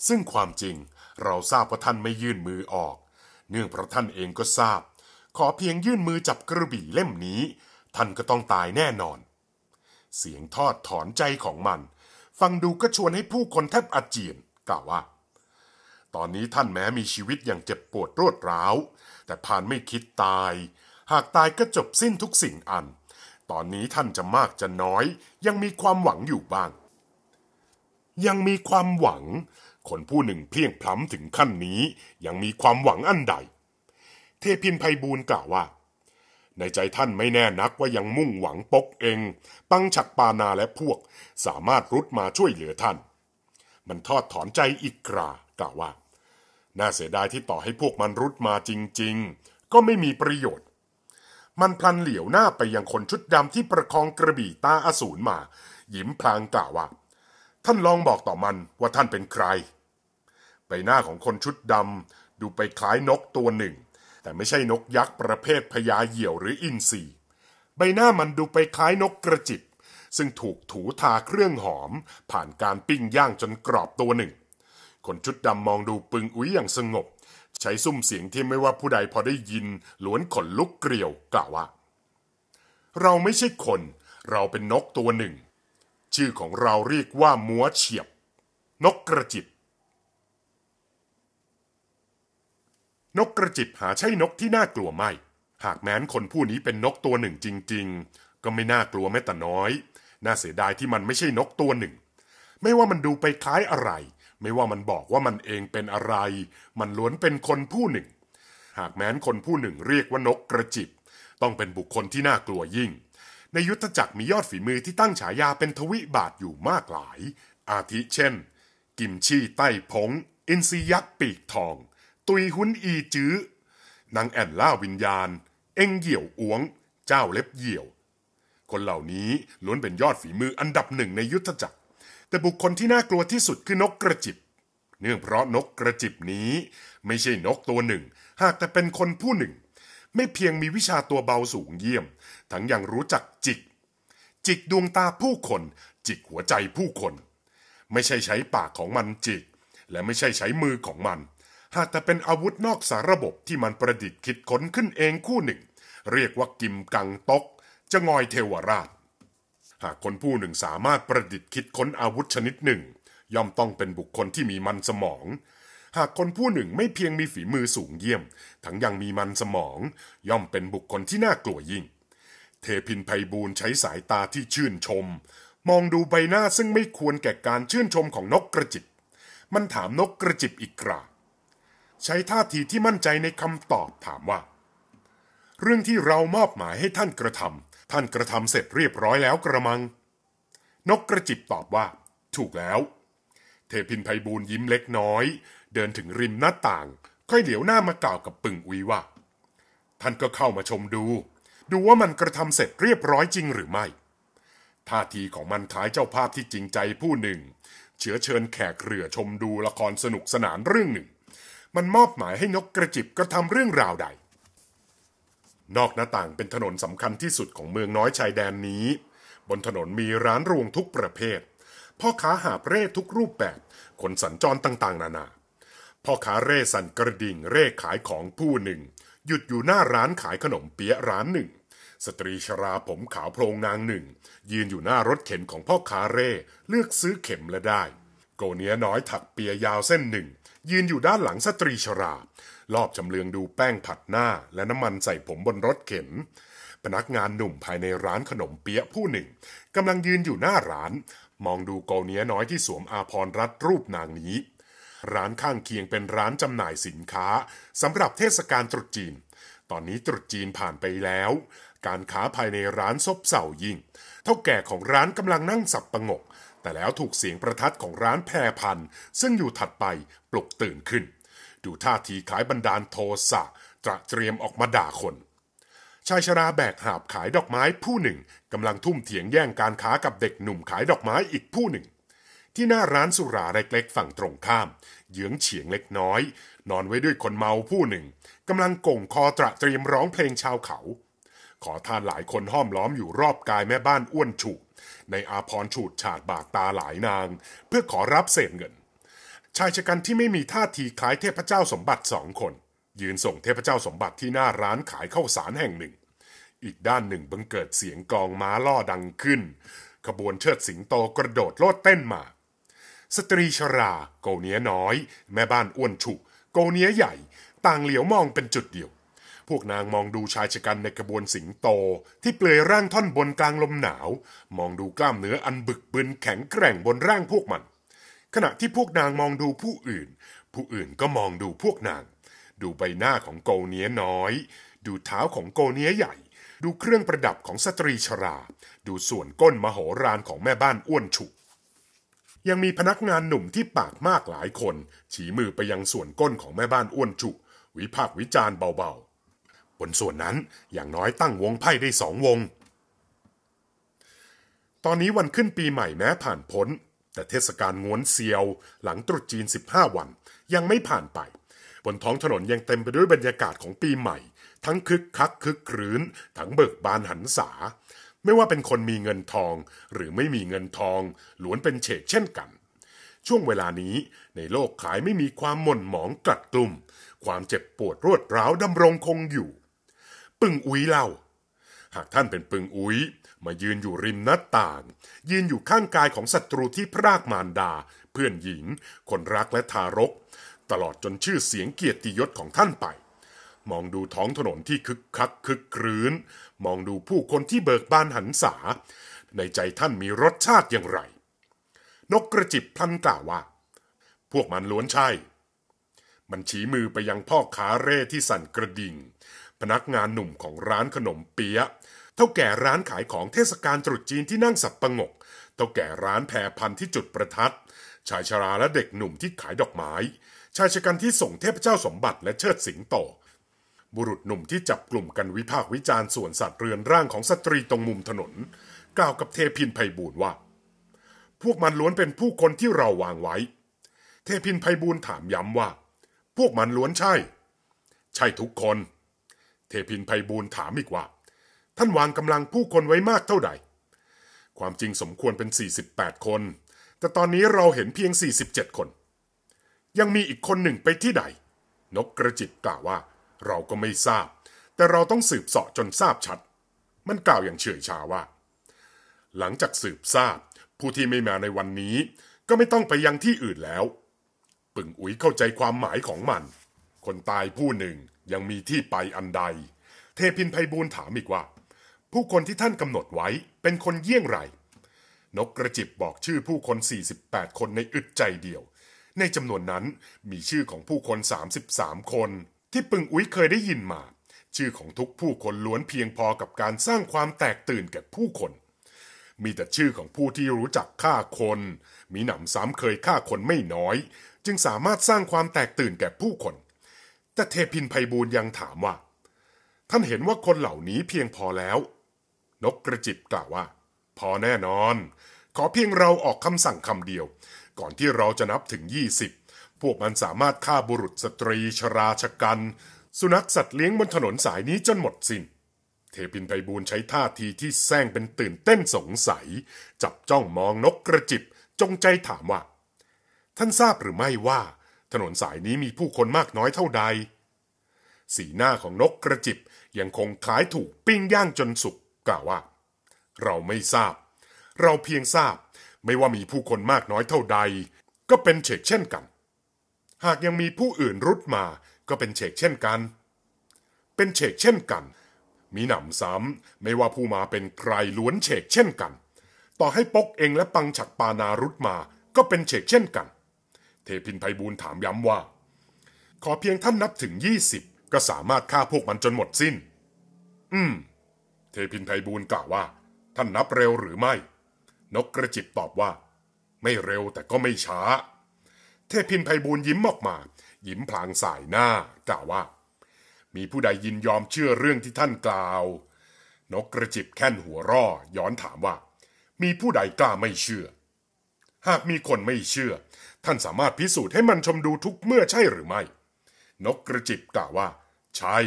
ซึ่งความจริงเราทราบว่าท่านไม่ยื่นมือออก เนื่องเพราะท่านเองก็ทราบ ขอเพียงยื่นมือจับกระบี่เล่มนี้ ท่านก็ต้องตายแน่นอน เสียงทอดถอนใจของมันฟังดูก็ชวนให้ผู้คนแทบอาเจียนกล่าวว่า ตอนนี้ท่านแม้มีชีวิตอย่างเจ็บปวดรวดร้าว แต่ผ่านไม่คิดตาย หากตายก็จบสิ้นทุกสิ่งอัน ตอนนี้ท่านจะมากจะน้อย ยังมีความหวังอยู่บ้าง ยังมีความหวังคนผู้หนึ่งเพียงพล้ำถึงขั้นนี้ยังมีความหวังอันใด เทพินไพบูลกล่าวว่าในใจท่านไม่แน่นักว่ายังมุ่งหวังปกเอง ปังฉักปานาและพวกสามารถรุดมาช่วยเหลือท่าน มันทอดถอนใจอีกกรา กล่าวว่า น่าเสียดายที่ต่อให้พวกมันรุดมาจริง ๆ ก็ไม่มีประโยชน์ มันพลันเหลียวหน้าไปยังคนชุดดำที่ประคองกระบี่ตาอสูรมายิ้มพลางกล่าวว่า ท่านลองบอกต่อมันว่าท่านเป็นใคร ใบหน้าของคนชุดดำดูไปคล้ายนกตัวหนึ่งแต่ไม่ใช่นกยักษ์ประเภทพญาเหี่ยวหรืออินทรีใบหน้ามันดูไปคล้ายนกกระจิบซึ่งถูกถูทาเครื่องหอมผ่านการปิ้งย่างจนกรอบตัวหนึ่ง คนชุดดำมองดูปึงอุ้ยอย่างสงบ ใช้ซุ้มเสียงที่ไม่ว่าผู้ใดพอได้ยินล้วนขนลุกเกลียว กล่าวว่า เราไม่ใช่คน เราเป็นนกตัวหนึ่ง ชื่อของเราเรียกว่ามัวเฉียบ นกกระจิบนกกระจิบหาใช่นกที่น่ากลัวไม่ หากแม้นคนผู้นี้เป็นนกตัวหนึ่งจริงๆ ก็ไม่น่ากลัวแม้แต่น้อย น่าเสียดายที่มันไม่ใช่นกตัวหนึ่ง ไม่ว่ามันดูไปคล้ายอะไร ไม่ว่ามันบอกว่ามันเองเป็นอะไร มันล้วนเป็นคนผู้หนึ่ง หากแม้นคนผู้หนึ่งเรียกว่านกกระจิบ ต้องเป็นบุคคลที่น่ากลัวยิ่ง ในยุทธจักรมียอดฝีมือที่ตั้งฉายาเป็นทวิบาทอยู่มากหลาย อาทิเช่น กิมชี่ใต้พงอินซียักษ์ปีกทองตุยหุนอีจื้อ นางแอ่นล่าวิญญาณ เอ็งเหี่ยวอ้วง เจ้าเล็บเหี่ยว คนเหล่านี้ล้วนเป็นยอดฝีมืออันดับหนึ่งในยุทธจักร แต่บุคคลที่น่ากลัวที่สุดคือนกกระจิบเนื่องเพราะนกกระจิบนี้ ไม่ใช่นกตัวหนึ่ง หากแต่เป็นคนผู้หนึ่ง ไม่เพียงมีวิชาตัวเบาสูงเยี่ยม ทั้งยังรู้จักจิก จิกดวงตาผู้คน จิกหัวใจผู้คน ไม่ใช่ใช้ปากของมันจิก และไม่ใช่ใช้มือของมันหากแต่เป็นอาวุธนอกสาระบบที่มันประดิษฐ์คิดค้นขึ้นเองคู่หนึ่ง เรียกว่ากิม กังตกจะงอยเทวราช หากคนผู้หนึ่งสามารถประดิษฐ์คิดค้นอาวุธชนิดหนึ่ง ย่อมต้องเป็นบุคคลที่มีมันสมอง หากคนผู้หนึ่งไม่เพียงมีฝีมือสูงเยี่ยมทั้งยังมีมันสมอง ย่อมเป็นบุคคลที่น่ากลัวยิ่ง เทพินไพบูลใช้สายตาที่ชื่นชม มองดูใบหน้าซึ่งไม่ควรแก่การชื่นชมของนกกระจิบมันถามนกกระจิบอีกคราใช้ท่าทีที่มั่นใจในคำตอบถามว่า เรื่องที่เรามอบหมายให้ท่านกระทำท่านกระทำเสร็จเรียบร้อยแล้วกระมัง นกกระจิบตอบว่า ถูกแล้ว เทพินไพบูลยิ้มเล็กน้อย เดินถึงริมหน้าต่าง ค่อยเหลียวหน้ามากล่าวกับปึ่งอุยว่าท่านก็เข้ามาชมดู ดูว่ามันกระทำเสร็จเรียบร้อยจริงหรือไม่ท่าทีของมันคล้ายเจ้าภาพที่จริงใจผู้หนึ่ง เชื้อเชิญแขกเรือชมดูละครสนุกสนานเรื่องหนึ่งมันมอบหมายให้นกกระจิบกระทำเรื่องราวใด นอกหน้าต่างเป็นถนนสำคัญที่สุดของเมืองน้อยชายแดนนี้ บนถนนมีร้านรวงทุกประเภท พ่อค้าหาเร่ทุกรูปแบบ คนสัญจรต่างๆ นานา พ่อค้าเร่สันกระดิ่งเร่ขายของผู้หนึ่ง หยุดอยู่หน้าร้านขายขนมเปี๊ยะร้านหนึ่ง สตรีชราผมขาวโพลงนางหนึ่ง ยืนอยู่หน้ารถเข็นของพ่อค้าเร่เลือกซื้อเข็มและได้ โกเนียน้อยถักเปียยาวเส้นหนึ่งยืนอยู่ด้านหลังสตรีชรา รอบจำเลืองดูแป้งผัดหน้าและน้ำมันใส่ผมบนรถเข็น พนักงานหนุ่มภายในร้านขนมเปี๊ยะผู้หนึ่งกำลังยืนอยู่หน้าร้านมองดูโกเนี้ยน้อยที่สวมอาพรรัดรูปนางนี้ ร้านข้างเคียงเป็นร้านจำหน่ายสินค้าสำหรับเทศกาลตรุษจีน ตอนนี้ตรุษจีนผ่านไปแล้ว การค้าภายในร้านซบเซายิ่ง เท่าแก่ของร้านกำลังนั่งสับประงกแต่แล้วถูกเสียงประทัดของร้านแพรพันซึ่งอยู่ถัดไปปลุกตื่นขึ้น ดูท่าทีขายบรรดาลโทสะตระเตรียมออกมาด่าคน ชายชราแบกหาบขายดอกไม้ผู้หนึ่งกำลังทุ่มเถียงแย่งการค้ากับเด็กหนุ่มขายดอกไม้อีกผู้หนึ่ง ที่หน้าร้านสุราเล็กๆฝั่งตรงข้าม เยื้องเฉียงเล็กน้อย นอนไว้ด้วยคนเมาผู้หนึ่งกำลังก่งคอตระเตรียมร้องเพลงชาวเขา ขอทานหลายคนห้อมล้อมอยู่รอบกายแม่บ้านอ้วนฉุกในอาพรฉูดฉาดบากตาหลายนางเพื่อขอรับเศษเงิน ชายชะกันที่ไม่มีท่าทีคล้ายเทพเจ้าสมบัติสองคน ยืนส่งเทพเจ้าสมบัติที่หน้าร้านขายข้าวสารแห่งหนึ่ง อีกด้านหนึ่งบังเกิดเสียงกองม้าล่อดังขึ้น ขบวนเชิดสิงโตกระโดดโลดเต้นมา สตรีชรา โกเนียน้อย แม่บ้านอ้วนฉุกโกเนียใหญ่ ต่างเหลียวมองเป็นจุดเดียวพวกนางมองดูชายชะกันในกระบวนสิงโตที่เปลือยร่างท่อนบนกลางลมหนาว มองดูกล้ามเนื้ออันบึกบึนแข็งแกร่งบนร่างพวกมัน ขณะที่พวกนางมองดูผู้อื่น ผู้อื่นก็มองดูพวกนาง ดูใบหน้าของโกเนียน้อย ดูเท้าของโกเนียใหญ่ ดูเครื่องประดับของสตรีชรา ดูส่วนก้นมโหฬารของแม่บ้านอ้วนฉุกยังมีพนักงานหนุ่มที่ปากมากหลายคนชี้มือไปยังส่วนก้นของแม่บ้านอ้วนฉุ วิพากษ์วิจารณ์เบาบนส่วนนั้นอย่างน้อยตั้งวงไพ่ได้สองวง ตอนนี้วันขึ้นปีใหม่แม้ผ่านพ้นแต่เทศกาลงวนเซียวหลังตรุษจีน 15 วันยังไม่ผ่านไปบนท้องถนนยังเต็มไปด้วยบรรยากาศของปีใหม่ ทั้งคึกคัก คึกครื้น ทั้งเบิกบานหันษา ไม่ว่าเป็นคนมีเงินทอง หรือไม่มีเงินทองล้วนเป็นเฉกเช่นกัน ช่วงเวลานี้ในโลกขายไม่มีความหม่นหมองกลัดกลุ่มความเจ็บปวดรวดร้าวดำรงคงอยู่ปึงอุ้ยเล่า หากท่านเป็นปึงอุ้ยมายืนอยู่ริมหน้าต่าง ยืนอยู่ข้างกายของศัตรูที่พรากมารดา เพื่อนหญิง คนรักและทารก ตลอดจนชื่อเสียงเกียรติยศของท่านไป มองดูท้องถนนที่คึกคักคึกครื้น มองดูผู้คนที่เบิกบานหันษา ในใจท่านมีรสชาติอย่างไรนกกระจิบพลันกล่าวว่า พวกมันล้วนใช่มันชี้มือไปยังพ่อขาเร่ที่สั่นกระดิ่งพนักงานหนุ่มของร้านขนมเปี๊ยะ เท่าแก่ร้านขายของเทศกาลตรุษจีนที่นั่งสับประงก เท่าแก่ร้านแพรพันที่จุดประทัด ชายชราและเด็กหนุ่มที่ขายดอกไม้ ชายชะกันที่ส่งเทพเจ้าสมบัติและเชิดสิงโตบุรุษหนุ่มที่จับกลุ่มกันวิพากษ์วิจารณ์ส่วนสัตว์เรือนร่างของสตรีตรงมุมถนนกล่าวกับเทพินไพบูลว่า พวกมันล้วนเป็นผู้คนที่เราวางไว้ เทพินไพบูลถามย้ำว่า พวกมันล้วนใช่ ใช่ทุกคนทพินไพบูลถามอีกว่า ท่านวางกำลังผู้คนไว้มากเท่าใด ความจริงสมควรเป็น48คน แต่ตอนนี้เราเห็นเพียง 47 คน ยังมีอีกคนหนึ่งไปที่ใด นกกระจิบกล่าวว่าเราก็ไม่ทราบ แต่เราต้องสืบเสาะจนทราบชัด มันกล่าวอย่างเฉยชาว่า หลังจากสืบทราบผู้ที่ไม่มาในวันนี้ ก็ไม่ต้องไปยังที่อื่นแล้ว ปึ่งอุ๋ยเข้าใจความหมายของมันคนตายผู้หนึ่งยังมีที่ไปอันใด เทพินไพบูลถามอีกว่า ผู้คนที่ท่านกำหนดไว้เป็นคนเยี่ยงไร นกกระจิบบอกชื่อผู้คน 48 คนในอึดใจเดียว ในจำนวนนั้นมีชื่อของผู้คน 33 คน ที่ปึงอุ้ยเคยได้ยินมา ชื่อของทุกผู้คนล้วนเพียงพอกับการสร้างความแตกตื่นแก่ผู้คน มีแต่ชื่อของผู้ที่รู้จักฆ่าคน มีหนำซ้ำเคยฆ่าคนไม่น้อย จึงสามารถสร้างความแตกตื่นแก่ผู้คนแต่เทพินไพบูลยังถามว่า ท่านเห็นว่าคนเหล่านี้เพียงพอแล้ว นกกระจิบกล่าวว่า พอแน่นอน ขอเพียงเราออกคำสั่งคำเดียว ก่อนที่เราจะนับถึง 20 พวกมันสามารถฆ่าบุรุษสตรีชราชกัน สุนัขสัตว์เลี้ยงบนถนนสายนี้จนหมดสิน้นเทพินไพบูลใช้ท่าทีที่แซงเป็นตื่นเต้นสงสัย จับจ้องมองนกกระจิบจงใจถามว่า ท่านทราบหรือไม่ว่าถนน สาย นี้มีผู้คนมากน้อยเท่าใด สีหน้าของนกกระจิบยังคงขายถูกปิ้งย่างจนสุกกล่าวว่า เราไม่ทราบ เราเพียงทราบไม่ว่ามีผู้คนมากน้อยเท่าใด ก็เป็นเฉกเช่นกัน หากยังมีผู้อื่นรุด มาก็เป็นเฉกเช่นกัน เป็นเฉกเช่นกัน มีหนำซ้ำไม่ว่าผู้มาเป็นใครล้วนเฉกเช่นกัน ต่อให้ปกเองและปังฉักปานารุดมาก็เป็นเฉกเช่นกันเทพินไพบูลถามย้ำว่า ขอเพียงท่านนับถึงยี่สิบก็สามารถฆ่าพวกมันจนหมดสิ้น อืม เทพินไพบูลกล่าวว่า ท่านนับเร็วหรือไม่ นกกระจิบตอบว่า ไม่เร็วแต่ก็ไม่ช้า เทพินไพบูลยิ้มออกมายิ้มพลางสายหน้า กล่าวว่า มีผู้ใดยินยอมเชื่อเรื่องที่ท่านกล่าว นกกระจิบแค่นหัวร่อย้อนถามว่า มีผู้ใดกล้าไม่เชื่อ หากมีคนไม่เชื่อท่านสามารถพิสูจน์ให้มันชมดูทุกเมื่อใช่หรือไม่ นกกระจิบกล่าวว่า ใช่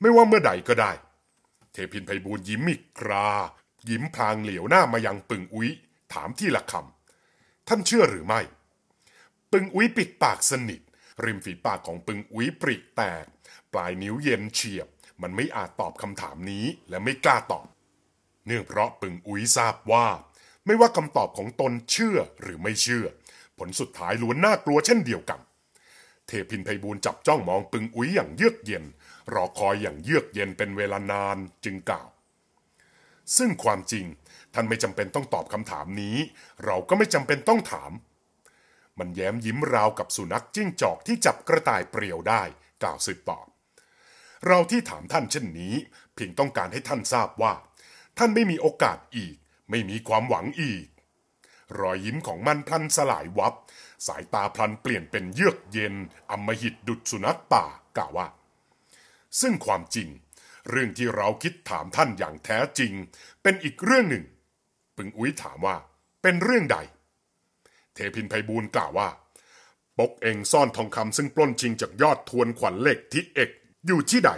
ไม่ว่าเมื่อใดก็ได้ เทพินไพบูลยิ้มอีกครา ยิ้มพลางเหลียวหน้ามายังปึงอุ้ยถามที่ละคำท่านเชื่อหรือไม่ ปึงอุ้ยปิดปากสนิทริมฝีปากของปึงอุ้ยปริแตก ปลายนิ้วเย็นเฉียบ มันไม่อาจตอบคำถามนี้และไม่กล้าตอบ เนื่องเพราะปึงอุ้ยทราบว่า ไม่ว่าคำตอบของตนเชื่อหรือไม่เชื่อผลสุดท้ายล้วนน่ากลัวเช่นเดียวกัน เทพินไพบูลจับจ้องมอง ปึงอุ้ยอย่างเยือกเย็น รอคอยอย่างเยือกเย็นเป็นเวลานานจึงกล่าว ซึ่งความจริง ท่านไม่จำเป็นต้องตอบคำถามนี้ เราก็ไม่จำเป็นต้องถาม มันแย้มยิ้มราวกับสุนัขจิ้งจอกที่จับกระต่ายเปรียวได้ กล่าวสืบต่อ เราที่ถามท่านเช่นนี้ เพียงต้องการให้ท่านทราบว่า ท่านไม่มีโอกาสอีก ไม่มีความหวังอีกรอยยิ้มของมันพลันสลายวับ สายตาพลันเปลี่ยนเป็นเยือกเย็นอมหิตดุดสุนัขป่า กล่าวว่า ซึ่งความจริง เรื่องที่เราคิดถามท่านอย่างแท้จริง เป็นอีกเรื่องหนึ่ง ปึงอุ้ยถามว่า เป็นเรื่องใด เทพินไพบูลกล่าวว่า ปกเองซ่อนทองคำซึ่งปล้นชิงจากยอดทวนขวัญเหล็กทิเอกอยู่ที่ใด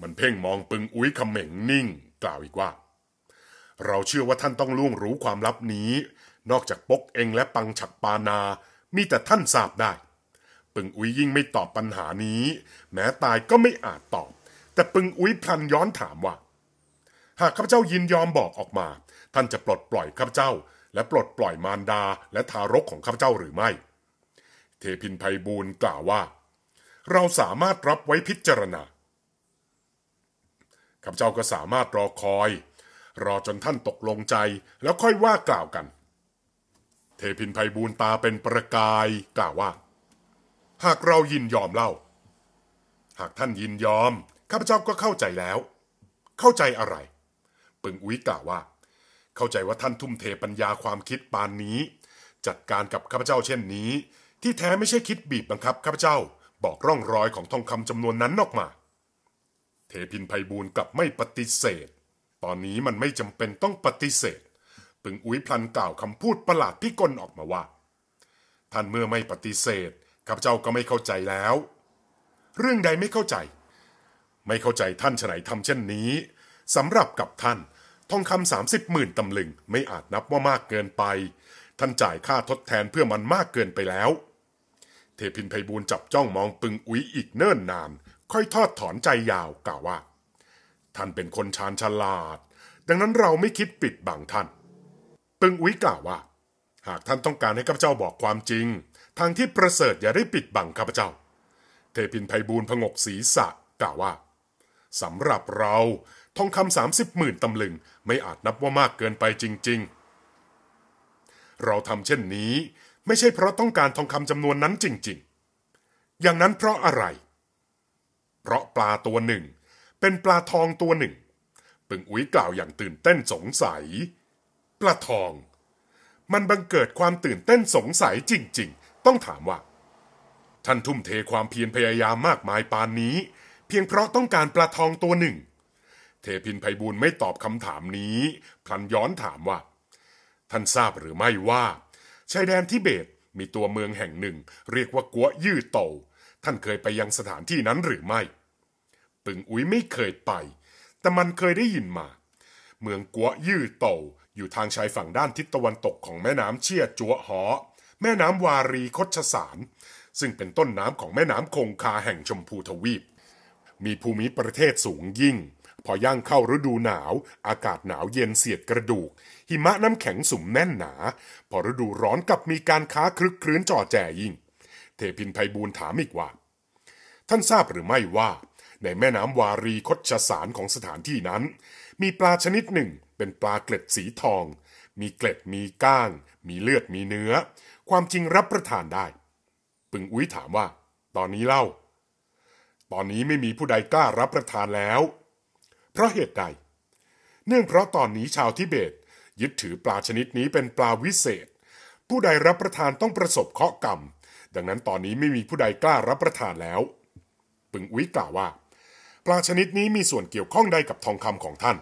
มันเพ่งมองปึงอุ้ยคำเหม่งนิ่ง กล่าวอีกว่า เราเชื่อว่าท่านต้องล่วงรู้ความลับนี้นอกจากปกเองและปังฉักปานา มีแต่ท่านทราบได้ ปึงอุ้ยยิ่งไม่ตอบปัญหานี้ แม้ตายก็ไม่อาจตอบ แต่ปึงอุ้ยพลันย้อนถามว่า หากข้าพเจ้ายินยอมบอกออกมา ท่านจะปลดปล่อยข้าพเจ้า และปลดปล่อยมารดาและทารกของข้าพเจ้าหรือไม่ เทพินไพบูลกล่าวว่า เราสามารถรับไว้พิจารณา ข้าพเจ้าก็สามารถรอคอย รอจนท่านตกลงใจแล้วค่อยว่ากล่าวกันทพินไพบูลตาเป็นประกาย กล่าวว่า หากเรายินยอมเล่า หากท่านยินยอมข้าพเจ้าก็เข้าใจแล้ว เข้าใจอะไร ปึงอุ้ยกล่าวว่า เข้าใจว่าท่านทุ่มเทปัญญาความคิดปานนี้ จัดการกับข้าพเจ้าเช่นนี้ ที่แท้ไม่ใช่คิดบีบบังคับข้าพเจ้าบอกร่องรอยของทองคำจำนวนนั้นออกมา เทพินไพบูลกลับไม่ปฏิเสธ ตอนนี้มันไม่จำเป็นต้องปฏิเสธปึงอุ้ยพลันกล่าวคำพูดประหลาดพิกลออกมาว่า ท่านเมื่อไม่ปฏิเสธข้าพเจ้าก็ไม่เข้าใจแล้ว เรื่องใดไม่เข้าใจ ไม่เข้าใจท่านฉไหนทำเช่นนี้ สำหรับกับท่าน ทองคำสามสิบหมื่นตำลึง ไม่อาจนับว่ามากเกินไป ท่านจ่ายค่าทดแทนเพื่อมันมากเกินไปแล้ว เทพินไพบูลจับจ้องมองปึงอุ้ยอีกเนิ่นนานค่อยทอดถอนใจยาวกล่าวว่า ท่านเป็นคนชาญฉลาด ดังนั้นเราไม่คิดปิดบังท่านตึงอุ้ยกล่าวว่า หากท่านต้องการให้ข้าพเจ้าบอกความจริงทางที่ประเสริฐอย่าได้ปิดบังข้าพเจ้า เทพินไพบูลพงกศีรษะกล่าวว่าสำหรับเราทองคำสามสิบหมื่นตำลึงไม่อาจนับว่ามากเกินไปจริง ๆ เราทำเช่นนี้ ไม่ใช่เพราะต้องการทองคำจำนวนนั้นจริง ๆ อย่างนั้นเพราะอะไร เพราะปลาตัวหนึ่ง เป็นปลาทองตัวหนึ่ง ปึงอุ้ยกล่าวอย่างตื่นเต้นสงสัยปลาทอง มันบังเกิดความตื่นเต้นสงสัยจริงๆ ต้องถามว่าท่านทุ่มเทความเพียรพยายามมากมายปานนี้ เพียงเพราะต้องการปลาทองตัวหนึ่ง เทพินไพบูลไม่ตอบคำถามนี้พลันย้อนถามว่า ท่านทราบหรือไม่ว่าชายแดนทิเบตมีตัวเมืองแห่งหนึ่ง เรียกว่ากัวยื่อโต ท่านเคยไปยังสถานที่นั้นหรือไม่ ปึงอุ้ยไม่เคยไป แต่มันเคยได้ยินมา เมืองกัวยื่อโตอยู่ทางชายฝั่งด้านทิศตะวันตกของแม่น้ำเชียจัวหอแม่น้ำวารีคชสาร ซึ่งเป็นต้นน้ำของแม่น้ำคงคาแห่งชมพูทวีป มีภูมิประเทศสูงยิ่ง พอย่างเข้าฤดูหนาว อากาศหนาวเย็นเสียดกระดูก หิมะน้ำแข็งสุ่มแน่นหนา พอฤดูร้อนกับมีการค้าคลึกครื้นจ่อแจยิ่ง เทพินไพบูลถามอีกว่า ท่านทราบหรือไม่ว่า ในแม่น้ำวารีคดชสารของสถานที่นั้น มีปลาชนิดหนึ่งเป็นปลาเกล็ดสีทอง มีเกล็ด มีก้าง มีเลือด มีเนื้อ ความจริงรับประทานได้ ปึงอุ้ยถามว่า ตอนนี้เล่า ตอนนี้ไม่มีผู้ใดกล้ารับประทานแล้ว เพราะเหตุใด เนื่องเพราะตอนนี้ชาวทิเบตยึดถือปลาชนิดนี้เป็นปลาวิเศษ ผู้ใดรับประทานต้องประสบเคราะห์กรรม ดังนั้นตอนนี้ไม่มีผู้ใดกล้ารับประทานแล้ว ปึงอุ้ยกล่าวว่า ปลาชนิดนี้มีส่วนเกี่ยวข้องใดกับทองคำของท่าน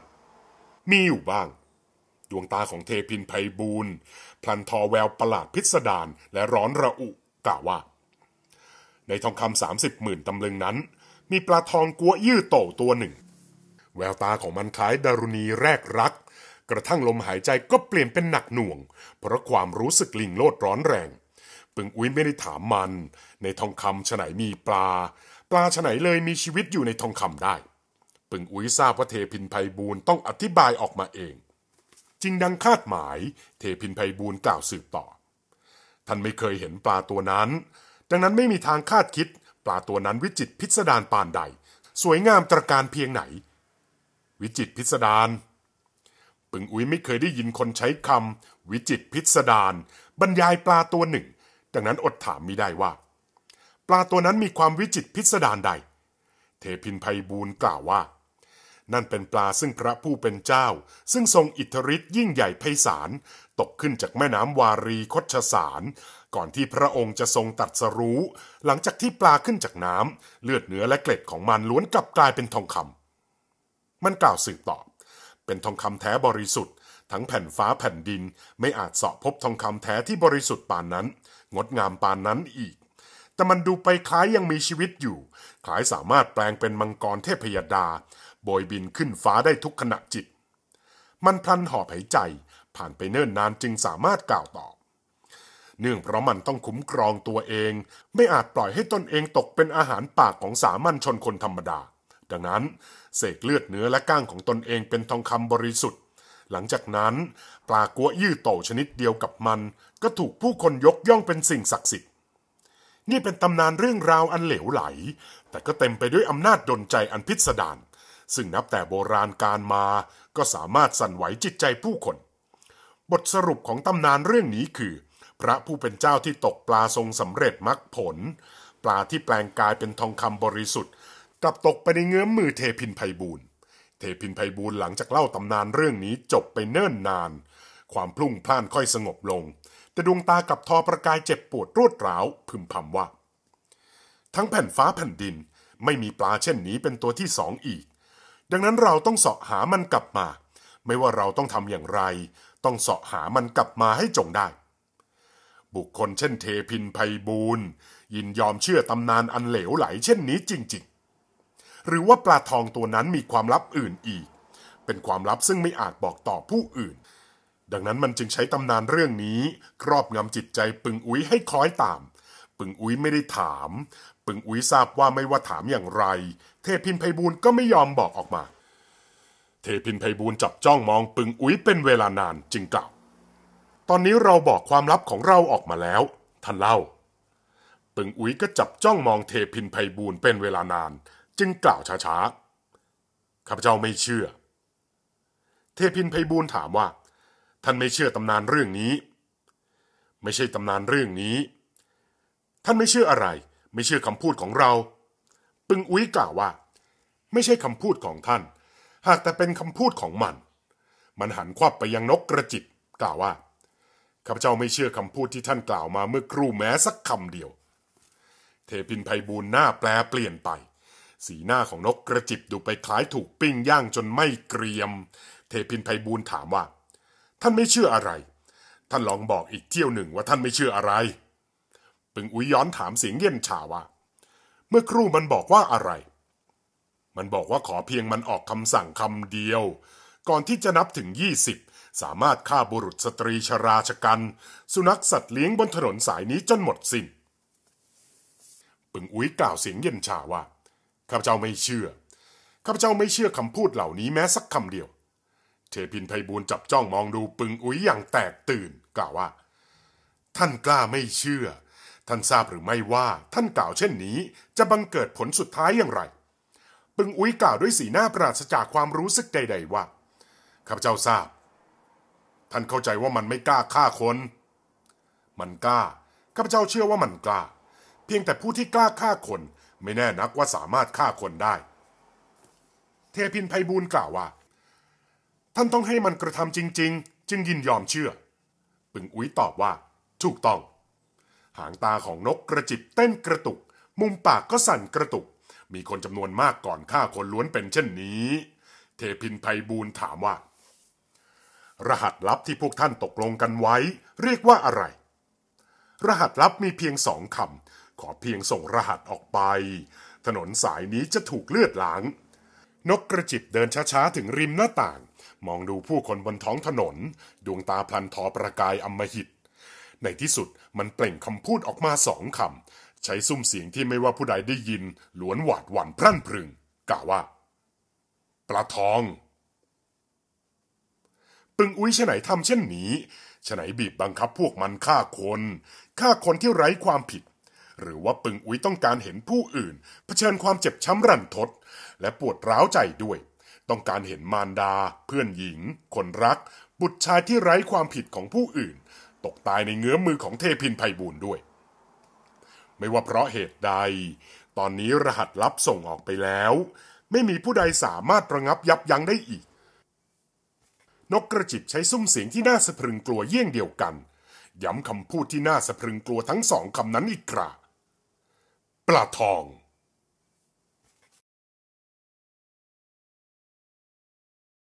มีอยู่บ้าง ดวงตาของเทพินไพบูลพลันทอแววประหลาดพิสดารและร้อนระอุ กล่าวว่า ในทองคำสามสิบหมื่นตำลึงนั้น มีปลาทองกัวยืดอโตตัวหนึ่ง แววตาของมันคล้ายดารุณีแรกรัก กระทั่งลมหายใจก็เปลี่ยนเป็นหนักหน่วง เพราะความรู้สึกลิงโลดร้อนแรง ปึงอุ้ยไม่ได้ถามมัน ในทองคำฉไหนมีปลา ปลาฉไหนเลยมีชีวิตอยู่ในทองคำได้ปึงอุ้ยทราบว่าเทพินไพบูลต้องอธิบายออกมาเอง จริงดังคาดหมาย เทพินไพบูลกล่าวสืบต่อ ท่านไม่เคยเห็นปลาตัวนั้น ดังนั้นไม่มีทางคาดคิด ปลาตัวนั้นวิจิตพิสดารปานใด สวยงามตระการเพียงไหน วิจิตพิสดาร ปึงอุ้ยไม่เคยได้ยินคนใช้คำวิจิตพิสดารบรรยายปลาตัวหนึ่ง ดังนั้นอดถามไม่ได้ว่า ปลาตัวนั้นมีความวิจิตพิสดารใด เทพินไพบูลกล่าวว่านั่นเป็นปลาซึ่งพระผู้เป็นเจ้า ซึ่งทรงอิทธิฤทธิ์ยิ่งใหญ่ไพศาลตกขึ้นจากแม่น้ำวารีคชสาร ก่อนที่พระองค์จะทรงตัดสรู้ หลังจากที่ปลาขึ้นจากน้ำเลือดเนื้อและเกล็ดของมันล้วนกลับกลายเป็นทองคำมันกล่าวสืบต่อ เป็นทองคำแท้บริสุทธิ์ ทั้งแผ่นฟ้าแผ่นดินไม่อาจสอบพบทองคำแท้ที่บริสุทธิ์ปานนั้น งดงามปานนั้นอีก แต่มันดูไปคล้ายยังมีชีวิตอยู่คล้ายสามารถแปลงเป็นมังกรเทพยดาโบยบินขึ้นฟ้าได้ทุกขณะจิต มันพลันหอบหายใจผ่านไปเนิ่นนานจึงสามารถกล่าวตอบ เนื่องเพราะมันต้องคุ้มครองตัวเอง ไม่อาจปล่อยให้ตนเองตกเป็นอาหารปากของสามัญชนคนธรรมดา ดังนั้นเสกเลือดเนื้อและก้างของตนเองเป็นทองคำบริสุทธิ์ หลังจากนั้นปลากัวยื่อโตชนิดเดียวกับมันก็ถูกผู้คนยกย่องเป็นสิ่งศักดิ์สิทธิ์ นี่เป็นตำนานเรื่องราวอันเหลวไหล แต่ก็เต็มไปด้วยอำนาจดลใจอันพิสดารซึ่งนับแต่โบราณการมาก็สามารถสั่นไหวจิตใจผู้คน บทสรุปของตำนานเรื่องนี้คือ พระผู้เป็นเจ้าที่ตกปลาทรงสำเร็จมรรคผล ปลาที่แปลงกายเป็นทองคำบริสุทธิ์กลับตกไปในเงื้อมมือเทพินไพบูลเทพินไพบูลหลังจากเล่าตำนานเรื่องนี้จบไปเนิ่นนาน ความพลุ่งพล่านค่อยสงบลง แต่ดวงตากับทอประกายเจ็บปวดรวดร้าวพึมพำว่า ทั้งแผ่นฟ้าแผ่นดินไม่มีปลาเช่นนี้เป็นตัวที่สองอีกดังนั้นเราต้องเสาะหามันกลับมา ไม่ว่าเราต้องทำอย่างไร ต้องเสาะหามันกลับมาให้จงได้ บุคคลเช่นเทพินไพบูลยินยอมเชื่อตำนานอันเหลวไหลเช่นนี้จริงๆ หรือว่าปลาทองตัวนั้นมีความลับอื่นอีก เป็นความลับซึ่งไม่อาจบอกต่อผู้อื่น ดังนั้นมันจึงใช้ตำนานเรื่องนี้ ครอบงำจิตใจปึงอุ้ยให้คล้อยตาม ปึงอุ้ยไม่ได้ถามึงอุ้ยทราบว่าไม่ว่าถามอย่างไร เทพินไพบูลก็ไม่ยอมบอกออกมา เทพินไพบูลจับจ้องมองปึงอุ้ยเป็นเวลานานจึงกล่าว ตอนนี้เราบอกความลับของเราออกมาแล้ว ท่านเล่า ปึงอุ้ยก็จับจ้องมองเทพินไพบูลเป็นเวลานานจึงกล่าวช้าๆข้าพเจ้าไม่เชื่อ เทพินไพบูลถามว่า ท่านไม่เชื่อตำนานเรื่องนี้ ไม่ใช่ตำนานเรื่องนี้ ท่านไม่เชื่ออะไรไม่เชื่อคำพูดของเรา ปึงอุ้ยกล่าวว่า ไม่ใช่คำพูดของท่าน หากแต่เป็นคำพูดของมัน มันหันควับไปยังนกกระจิบกล่าวว่าข้าพเจ้าไม่เชื่อคำพูดที่ท่านกล่าวมาเมื่อครู่แม้สักคำเดียว เทพินไพบูลหน้าแปลเปลี่ยนไป สีหน้าของนกกระจิบดูไปคล้ายถูกปิ้งย่างจนไม่เกรียม เทพินไพบูลถามว่า ท่านไม่เชื่ออะไร ท่านลองบอกอีกเที่ยวหนึ่งว่าท่านไม่เชื่ออะไรปึงอุยย้อนถามเสียงเย็นชฉาว่า เมื่อครู่มันบอกว่าอะไร มันบอกว่าขอเพียงมันออกคำสั่งคำเดียว ก่อนที่จะนับถึงยี่สามารถฆ่าบุรุษสตรีชราชกันสุนัขสัตว์เลี้ยงบนถนนสายนี้จนหมดสิน้น ปึงอุ้ยกล่าวเสียงเย็นชาว่าข้าพเจ้าไม่เชื่อข้าพเจ้าไม่เชื่อคำพูดเหล่านี้แม้สักคำเดียว เทพินไพบูลจับจ้องมองดูปึงอุ้ยอย่างแตกตื่น กล่าวว่า ท่านกล้าไม่เชื่อท่านทราบหรือไม่ว่า ท่านกล่าวเช่นนี้จะบังเกิดผลสุดท้ายอย่างไร ปึงอุ้ยกล่าวด้วยสีหน้าปราศจากความรู้สึกใด ๆว่าข้าพเจ้าทราบ ท่านเข้าใจว่ามันไม่กล้าฆ่าคน มันกล้าข้าพเจ้าเชื่อว่ามันกล้า เพียงแต่ผู้ที่กล้าฆ่าคนไม่แน่นักว่าสามารถฆ่าคนได้ เทพินไพบูลกล่าวว่า ท่านต้องให้มันกระทำจริง ๆ จึงยินยอมเชื่อ ปึงอุ้ยตอบว่า ถูกต้องหางตาของนกกระจิบเต้นกระตุก มุมปากก็สั่นกระตุก มีคนจำนวนมากก่อนฆ่าคนล้วนเป็นเช่นนี้ เทพินไพบูลถามว่า รหัสลับที่พวกท่านตกลงกันไว้ เรียกว่าอะไร รหัสลับมีเพียงสองคำขอเพียงส่งรหัสออกไป ถนนสายนี้จะถูกเลือดล้าง นกกระจิบเดินช้าๆถึงริมหน้าต่าง มองดูผู้คนบนท้องถนนดวงตาพลันทอประกายอมหิตในที่สุดมันเปล่งคำพูดออกมาสองคำใช้ซุ้มเสียงที่ไม่ว่าผู้ใดได้ยินล้วนหวาดหวั่นพรั่นพรึง กล่าวว่าปลาทอง ปึงอุ้ยฉไหนทำเช่นนี้ฉไหนบีบบังคับพวกมันฆ่าคนฆ่าคนที่ไร้ความผิด หรือว่าปึงอุ้ยต้องการเห็นผู้อื่น เผชิญความเจ็บช้ำรันทด และปวดร้าวใจด้วย ต้องการเห็นมารดา เพื่อนหญิง คนรัก บุตรชายที่ไร้ความผิดของผู้อื่นตกตายในเงื้อมมือของเทพินไพบูลด้วย ไม่ว่าเพราะเหตุใด ตอนนี้รหัสลับส่งออกไปแล้ว ไม่มีผู้ใดสามารถระงับยับยั้งได้อีก นกกระจิบใช้ซุ้มเสียงที่น่าสะพรึงกลัวเยี่ยงเดียวกัน ย้ำคำพูดที่น่าสะพรึงกลัวทั้งสองคำนั้นอีกครา ปลาทอง